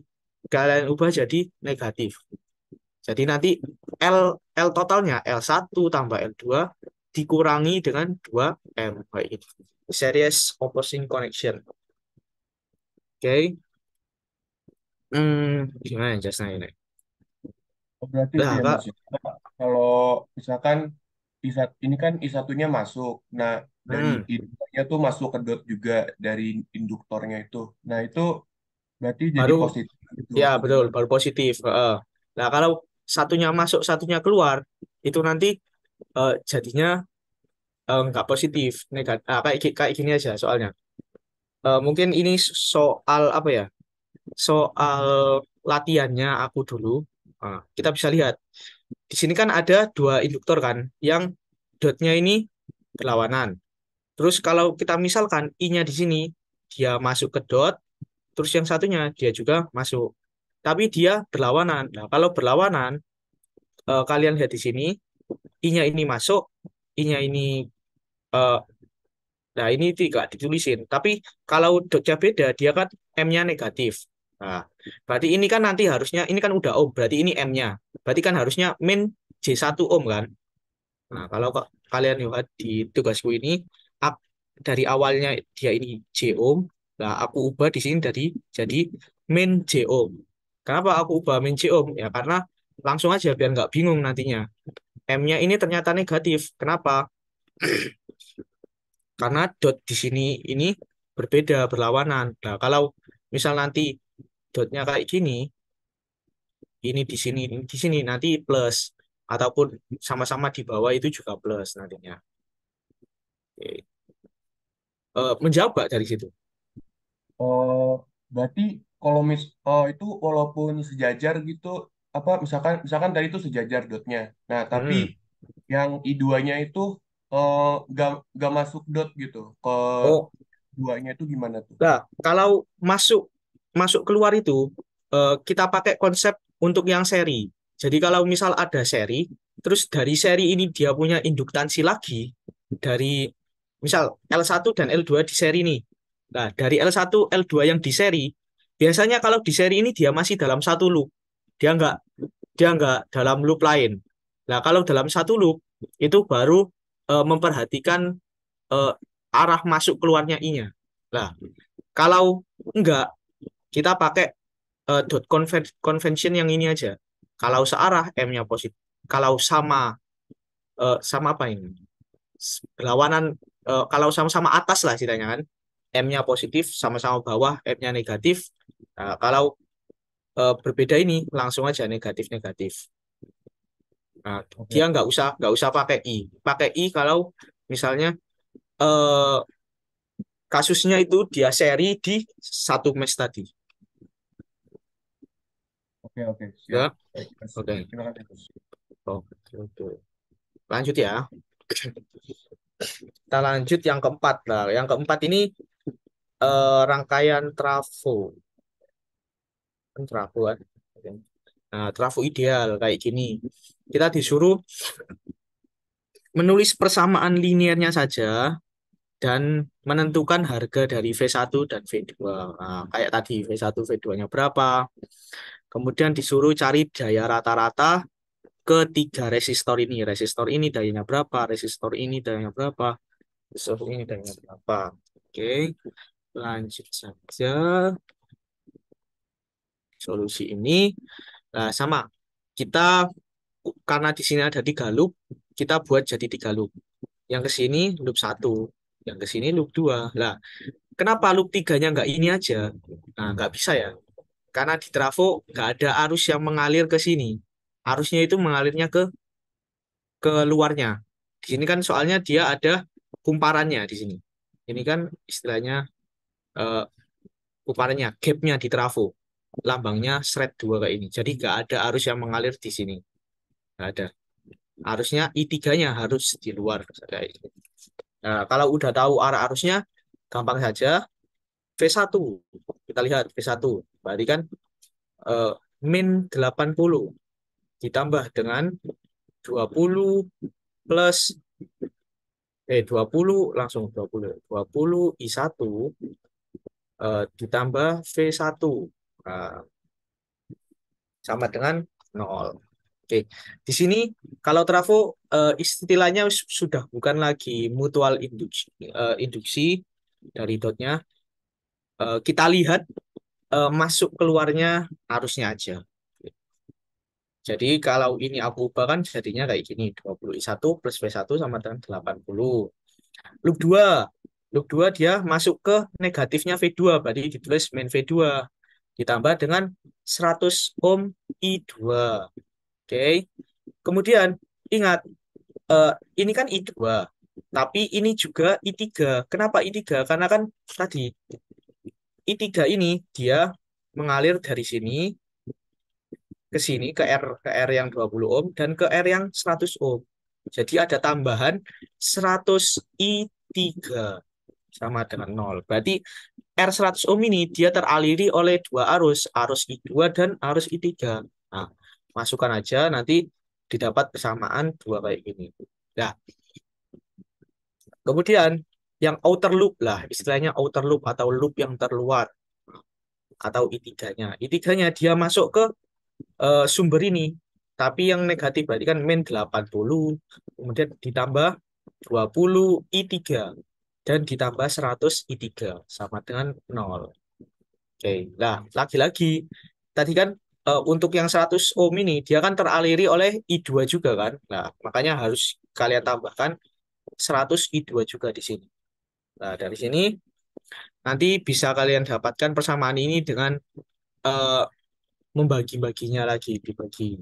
kalian ubah jadi negatif. Jadi nanti L L totalnya L1 tambah L2 dikurangi dengan 2M baik itu Series opposing connection. Oke. Okay. Hmm, gimana nah, ini? Oh, berarti nah, ya, kalau misalkan ini kan i satunya masuk. Nah, dari hmm. induknya tuh masuk ke dot juga dari induktornya itu. Nah, itu berarti jadi baru, positif gitu. Ya, betul, baru positif. Uh, nah, kalau satunya masuk, satunya keluar, itu nanti uh, jadinya eh, nggak uh, positif negatif uh, ah, kayak kayak gini aja soalnya uh, mungkin ini soal apa ya soal latihannya aku dulu uh, kita bisa lihat di sini kan ada dua induktor kan yang dotnya ini berlawanan terus kalau kita misalkan i-nya di sini dia masuk ke dot terus yang satunya dia juga masuk tapi dia berlawanan nah kalau berlawanan uh, kalian lihat di sini Inya ini masuk, inya ini uh, nah ini tidak ditulisin. Tapi kalau dotnya beda dia kan m-nya negatif. Nah, berarti ini kan nanti harusnya ini kan udah ohm, berarti ini m-nya. Berarti kan harusnya min J1 ohm kan. Nah, kalau kalian lihat di tugasku ini dari awalnya dia ini J ohm, nah aku ubah di sini dari jadi min J ohm. Kenapa aku ubah min J ohm? Ya karena langsung aja biar nggak bingung nantinya. M-nya ini ternyata negatif. Kenapa? (clears throat) Karena dot di sini ini berbeda, berlawanan. Nah, kalau misal nanti dotnya kayak gini, ini di sini, ini di sini, nanti plus. Ataupun sama-sama di bawah itu juga plus nantinya. Oke. E, menjawab gak dari situ? Oh, berarti kalau mis oh, itu walaupun sejajar gitu, apa misalkan misalkan tadi itu sejajar dotnya. Nah, tapi hmm. yang I2-nya itu uh, gak, gak masuk dot gitu. Ke oh. duanya itu gimana tuh? Nah, kalau masuk masuk keluar itu uh, kita pakai konsep untuk yang seri. Jadi kalau misal ada seri, terus dari seri ini dia punya induktansi lagi dari misal L1 dan L2 di seri ini. Nah, dari L1, L2 yang di seri, biasanya kalau di seri ini dia masih dalam satu loop. Dia nggak dia nggak dalam loop lain. Nah, kalau dalam satu loop itu baru e, memperhatikan e, arah masuk keluarnya i-nya. Nah, kalau enggak kita pakai e, dot convention yang ini aja. Kalau searah m-nya positif. Kalau sama e, sama apa ini? Berlawanan e, kalau sama-sama atas lah ceritanya kan. M-nya positif, sama-sama bawah, M-nya negatif. Nah, kalau Eh, berbeda ini langsung aja negatif negatif. Nah, okay. dia nggak usah nggak usah pakai i. Pakai i kalau misalnya eh, kasusnya itu dia seri di satu mes tadi. Oke oke. Ya. Oke. Oke oke. Lanjut ya. Kita lanjut yang keempat lah. Yang keempat ini eh, rangkaian trafo kan trafo kan, kan nah trafo ideal kayak gini kita disuruh menulis persamaan liniernya saja dan menentukan harga dari V1 dan V2 nah, kayak tadi V1 V2 nya berapa kemudian disuruh cari daya rata-rata ketiga resistor ini resistor ini dayanya berapa resistor ini dayanya berapa resistor ini dayanya berapa oke lanjut saja solusi ini. Nah, sama. Kita karena di sini ada tiga loop, kita buat jadi tiga loop. Yang ke sini loop satu, yang ke sini loop dua. Lah, kenapa loop tiganya nggak ini aja? Nah, nggak bisa ya. Karena di trafo nggak ada arus yang mengalir ke sini. Arusnya itu mengalirnya ke ke luarnya. Di sini kan soalnya dia ada kumparannya di sini. Ini kan istilahnya uh, kumparannya, gapnya di trafo lambangnya shred dua kayak ini. Jadi nggak ada arus yang mengalir di sini. Nggak ada. Arusnya I3-nya harus di luar. Kayak ini. Gitu. Nah, kalau udah tahu arah arusnya, gampang saja. V1. Kita lihat V1. Berarti kan eh, min 80 ditambah dengan 20 plus eh 20 langsung 20 20 I1 eh, ditambah V1 Eh, sama dengan nol. Oke, di sini kalau trafo uh, istilahnya sudah bukan lagi mutual induksi, uh, induksi dari dotnya. Uh, kita lihat uh, masuk keluarnya arusnya aja. Jadi kalau ini aku ubah kan jadinya kayak gini, 21 plus V1 sama dengan 80. Loop 2, loop 2 dia masuk ke negatifnya V2, berarti ditulis main V2 ditambah dengan 100 ohm I2. Oke. Okay. Kemudian ingat uh, ini kan I2, tapi ini juga I3. Kenapa I3? Karena kan tadi I3 ini dia mengalir dari sini ke sini ke R ke R yang 20 ohm dan ke R yang 100 ohm. Jadi ada tambahan 100 I3 sama dengan 0. Berarti R100 ohm ini dia teraliri oleh dua arus, arus I2 dan arus I3. Nah, masukkan aja nanti didapat persamaan dua kayak gini. Nah, kemudian yang outer loop lah, istilahnya outer loop atau loop yang terluar atau I3-nya. I3-nya dia masuk ke uh, sumber ini, tapi yang negatif berarti kan 80, kemudian ditambah 20 I3 dan ditambah 100 I3 sama dengan 0. Oke, nah lagi-lagi tadi kan uh, untuk yang 100 ohm ini dia kan teraliri oleh I2 juga kan. Nah, makanya harus kalian tambahkan 100 I2 juga di sini. Nah, dari sini nanti bisa kalian dapatkan persamaan ini dengan uh, membagi-baginya lagi dibagi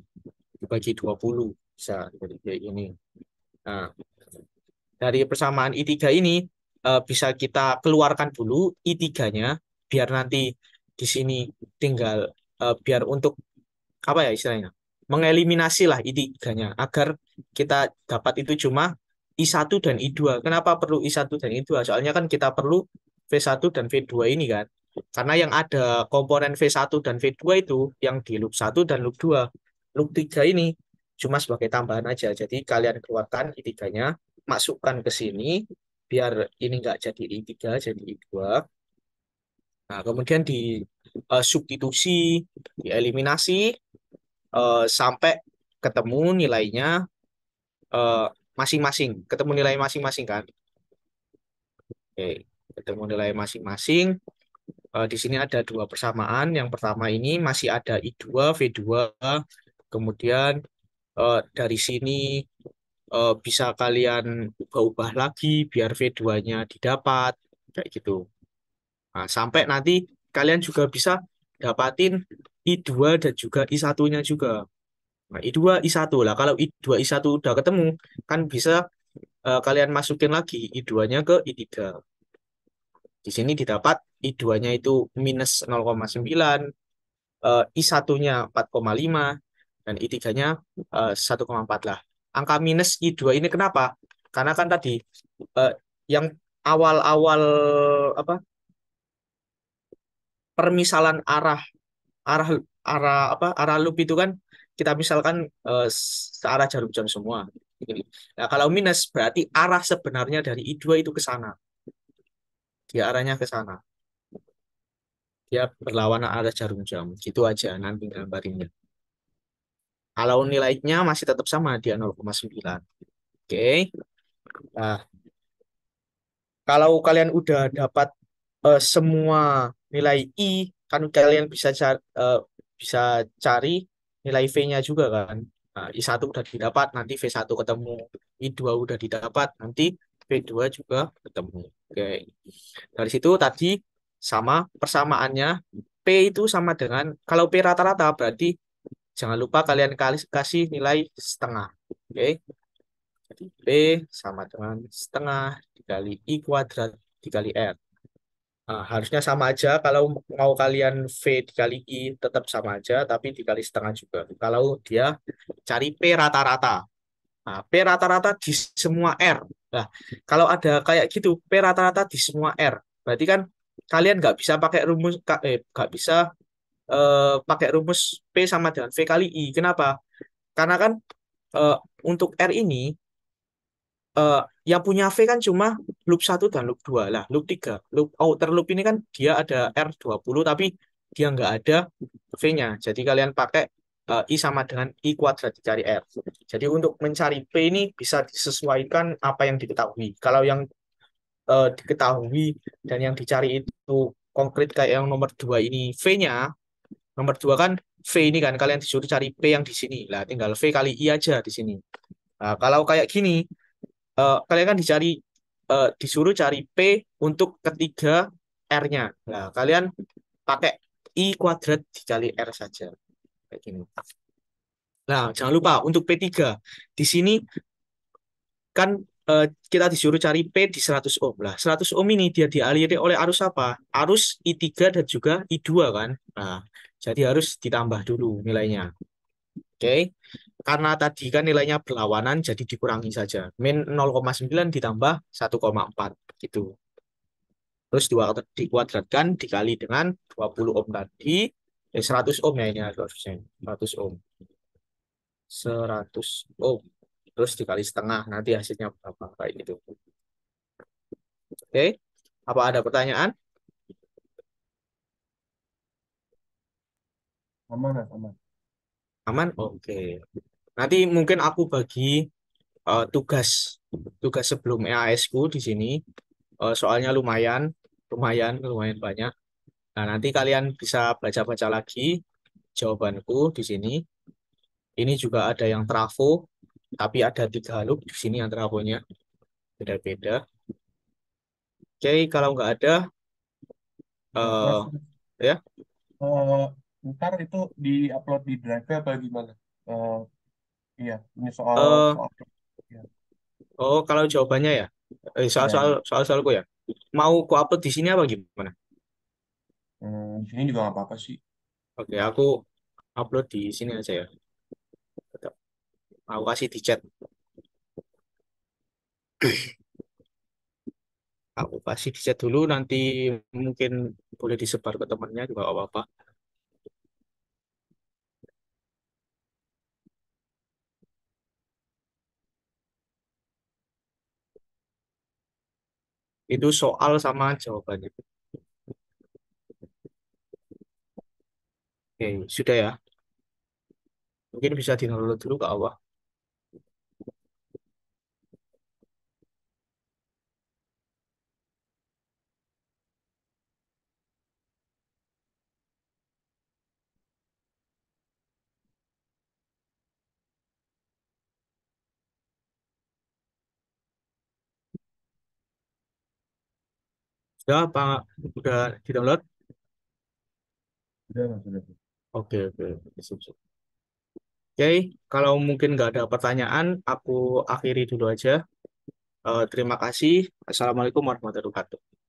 dibagi 20 bisa seperti ini. Nah, dari persamaan I3 ini uh, bisa kita keluarkan dulu I3-nya biar nanti di sini tinggal uh, biar untuk apa ya istilahnya mengeliminasi lah I3-nya agar kita dapat itu cuma I1 dan I2. Kenapa perlu I1 dan I2? Soalnya kan kita perlu V1 dan V2 ini kan. Karena yang ada komponen V1 dan V2 itu yang di loop 1 dan loop 2. Loop 3 ini cuma sebagai tambahan aja. Jadi kalian keluarkan I3-nya, masukkan ke sini, biar ini nggak jadi I3 jadi I2 nah kemudian di uh, substitusi dieliminasi uh, eh, sampai ketemu nilainya eh, masing-masing uh, ketemu nilai masing-masing kan oke ketemu nilai masing-masing uh, di sini ada dua persamaan yang pertama ini masih ada I2 V2 kemudian uh, dari sini uh, bisa kalian ubah-ubah lagi biar V2-nya didapat kayak gitu. Nah, sampai nanti kalian juga bisa dapatin I2 dan juga I1-nya juga. Nah, I2, I1. Lah kalau I2, I1 udah ketemu, kan bisa uh, kalian masukin lagi I2-nya ke I3. Di sini didapat I2-nya itu minus 0,9, uh, I1-nya 4,5, dan I3-nya uh, 1,4 lah angka minus I2 ini kenapa? Karena kan tadi eh, yang awal-awal apa permisalan arah arah arah apa arah loop itu kan kita misalkan eh, searah jarum jam semua. Nah, kalau minus berarti arah sebenarnya dari I2 itu ke sana. Dia arahnya ke sana. Dia berlawanan arah jarum jam. Gitu aja nanti gambarinnya. Kalau nilainya masih tetap sama dia 0,9. Oke. Nah, kalau kalian udah dapat uh, semua nilai i, kan kalian bisa cari, uh, eh, bisa cari nilai v-nya juga kan. Nah, I1 udah didapat, nanti V1 ketemu. I2 udah didapat, nanti V2 juga ketemu. Oke. Dari situ tadi sama persamaannya P itu sama dengan kalau P rata-rata berarti Jangan lupa kalian kasih nilai setengah. Oke. Okay? Jadi B sama dengan setengah dikali I kuadrat dikali R. Nah, harusnya sama aja. Kalau mau kalian V dikali I tetap sama aja, tapi dikali setengah juga. Kalau dia cari P rata-rata. Nah, P rata-rata di semua R. Nah, kalau ada kayak gitu, P rata-rata di semua R. Berarti kan kalian nggak bisa pakai rumus, eh, nggak bisa uh, pakai rumus P sama dengan V kali I. Kenapa? Karena kan uh, untuk R ini uh, yang punya V kan cuma loop 1 dan loop 2 lah, loop 3. Loop outer loop ini kan dia ada R20 tapi dia nggak ada V-nya. Jadi kalian pakai uh, I sama dengan I kuadrat dicari R. Jadi untuk mencari P ini bisa disesuaikan apa yang diketahui. Kalau yang diketahui dan yang dicari itu konkret kayak yang nomor dua ini V-nya, Nomor dua kan V ini kan kalian disuruh cari P yang di sini. Lah tinggal V kali I aja di sini. Nah, kalau kayak gini uh, kalian kan dicari uh, disuruh cari P untuk ketiga R-nya. Nah, kalian pakai I kuadrat dicari R saja. Kayak gini. Nah, jangan lupa untuk P3 di sini kan uh, kita disuruh cari P di 100 ohm. Lah, 100 ohm ini dia dialiri oleh arus apa? Arus I3 dan juga I2 kan. Nah, jadi harus ditambah dulu nilainya. Oke. Okay. Karena tadi kan nilainya berlawanan jadi dikurangi saja. Min 0,9 ditambah 1,4 gitu. Terus dikuadratkan dikali dengan 20 ohm tadi. Eh, 100 ohm ya ini harusnya. 100 ohm. 100 ohm. Terus dikali setengah. Nanti hasilnya berapa? Kayak gitu. Oke. Okay. Apa ada pertanyaan? Aman, lah aman. Aman? Oh. Oke. Nanti mungkin aku bagi uh, tugas tugas sebelum EAS ku di sini. Uh, soalnya lumayan, lumayan, lumayan banyak. Nah, nanti kalian bisa baca-baca lagi jawabanku di sini. Ini juga ada yang trafo, tapi ada tiga loop di sini yang trafonya. Beda-beda. Oke, kalau nggak ada, uh, ya ya. Uh, ntar itu di-upload di drive apa gimana? Eh, iya, ini soal, uh, soal ya. oh, kalau jawabannya ya, eh, soal-soal Ya. soal-soalku ya. Mau ku upload di sini apa gimana? Hmm, di sini juga nggak apa-apa sih. Oke, aku upload di sini aja ya. Aku kasih di chat. Aku kasih di chat dulu, nanti mungkin boleh disebar ke temannya juga apa-apa. Itu soal sama jawabannya. Oke, sudah ya. Mungkin bisa di dulu ke Allah. Sudah apa udah di download? Sudah, Oke, oke. Oke, kalau mungkin nggak ada pertanyaan, aku akhiri dulu aja. Uh, terima kasih. Assalamualaikum warahmatullahi wabarakatuh.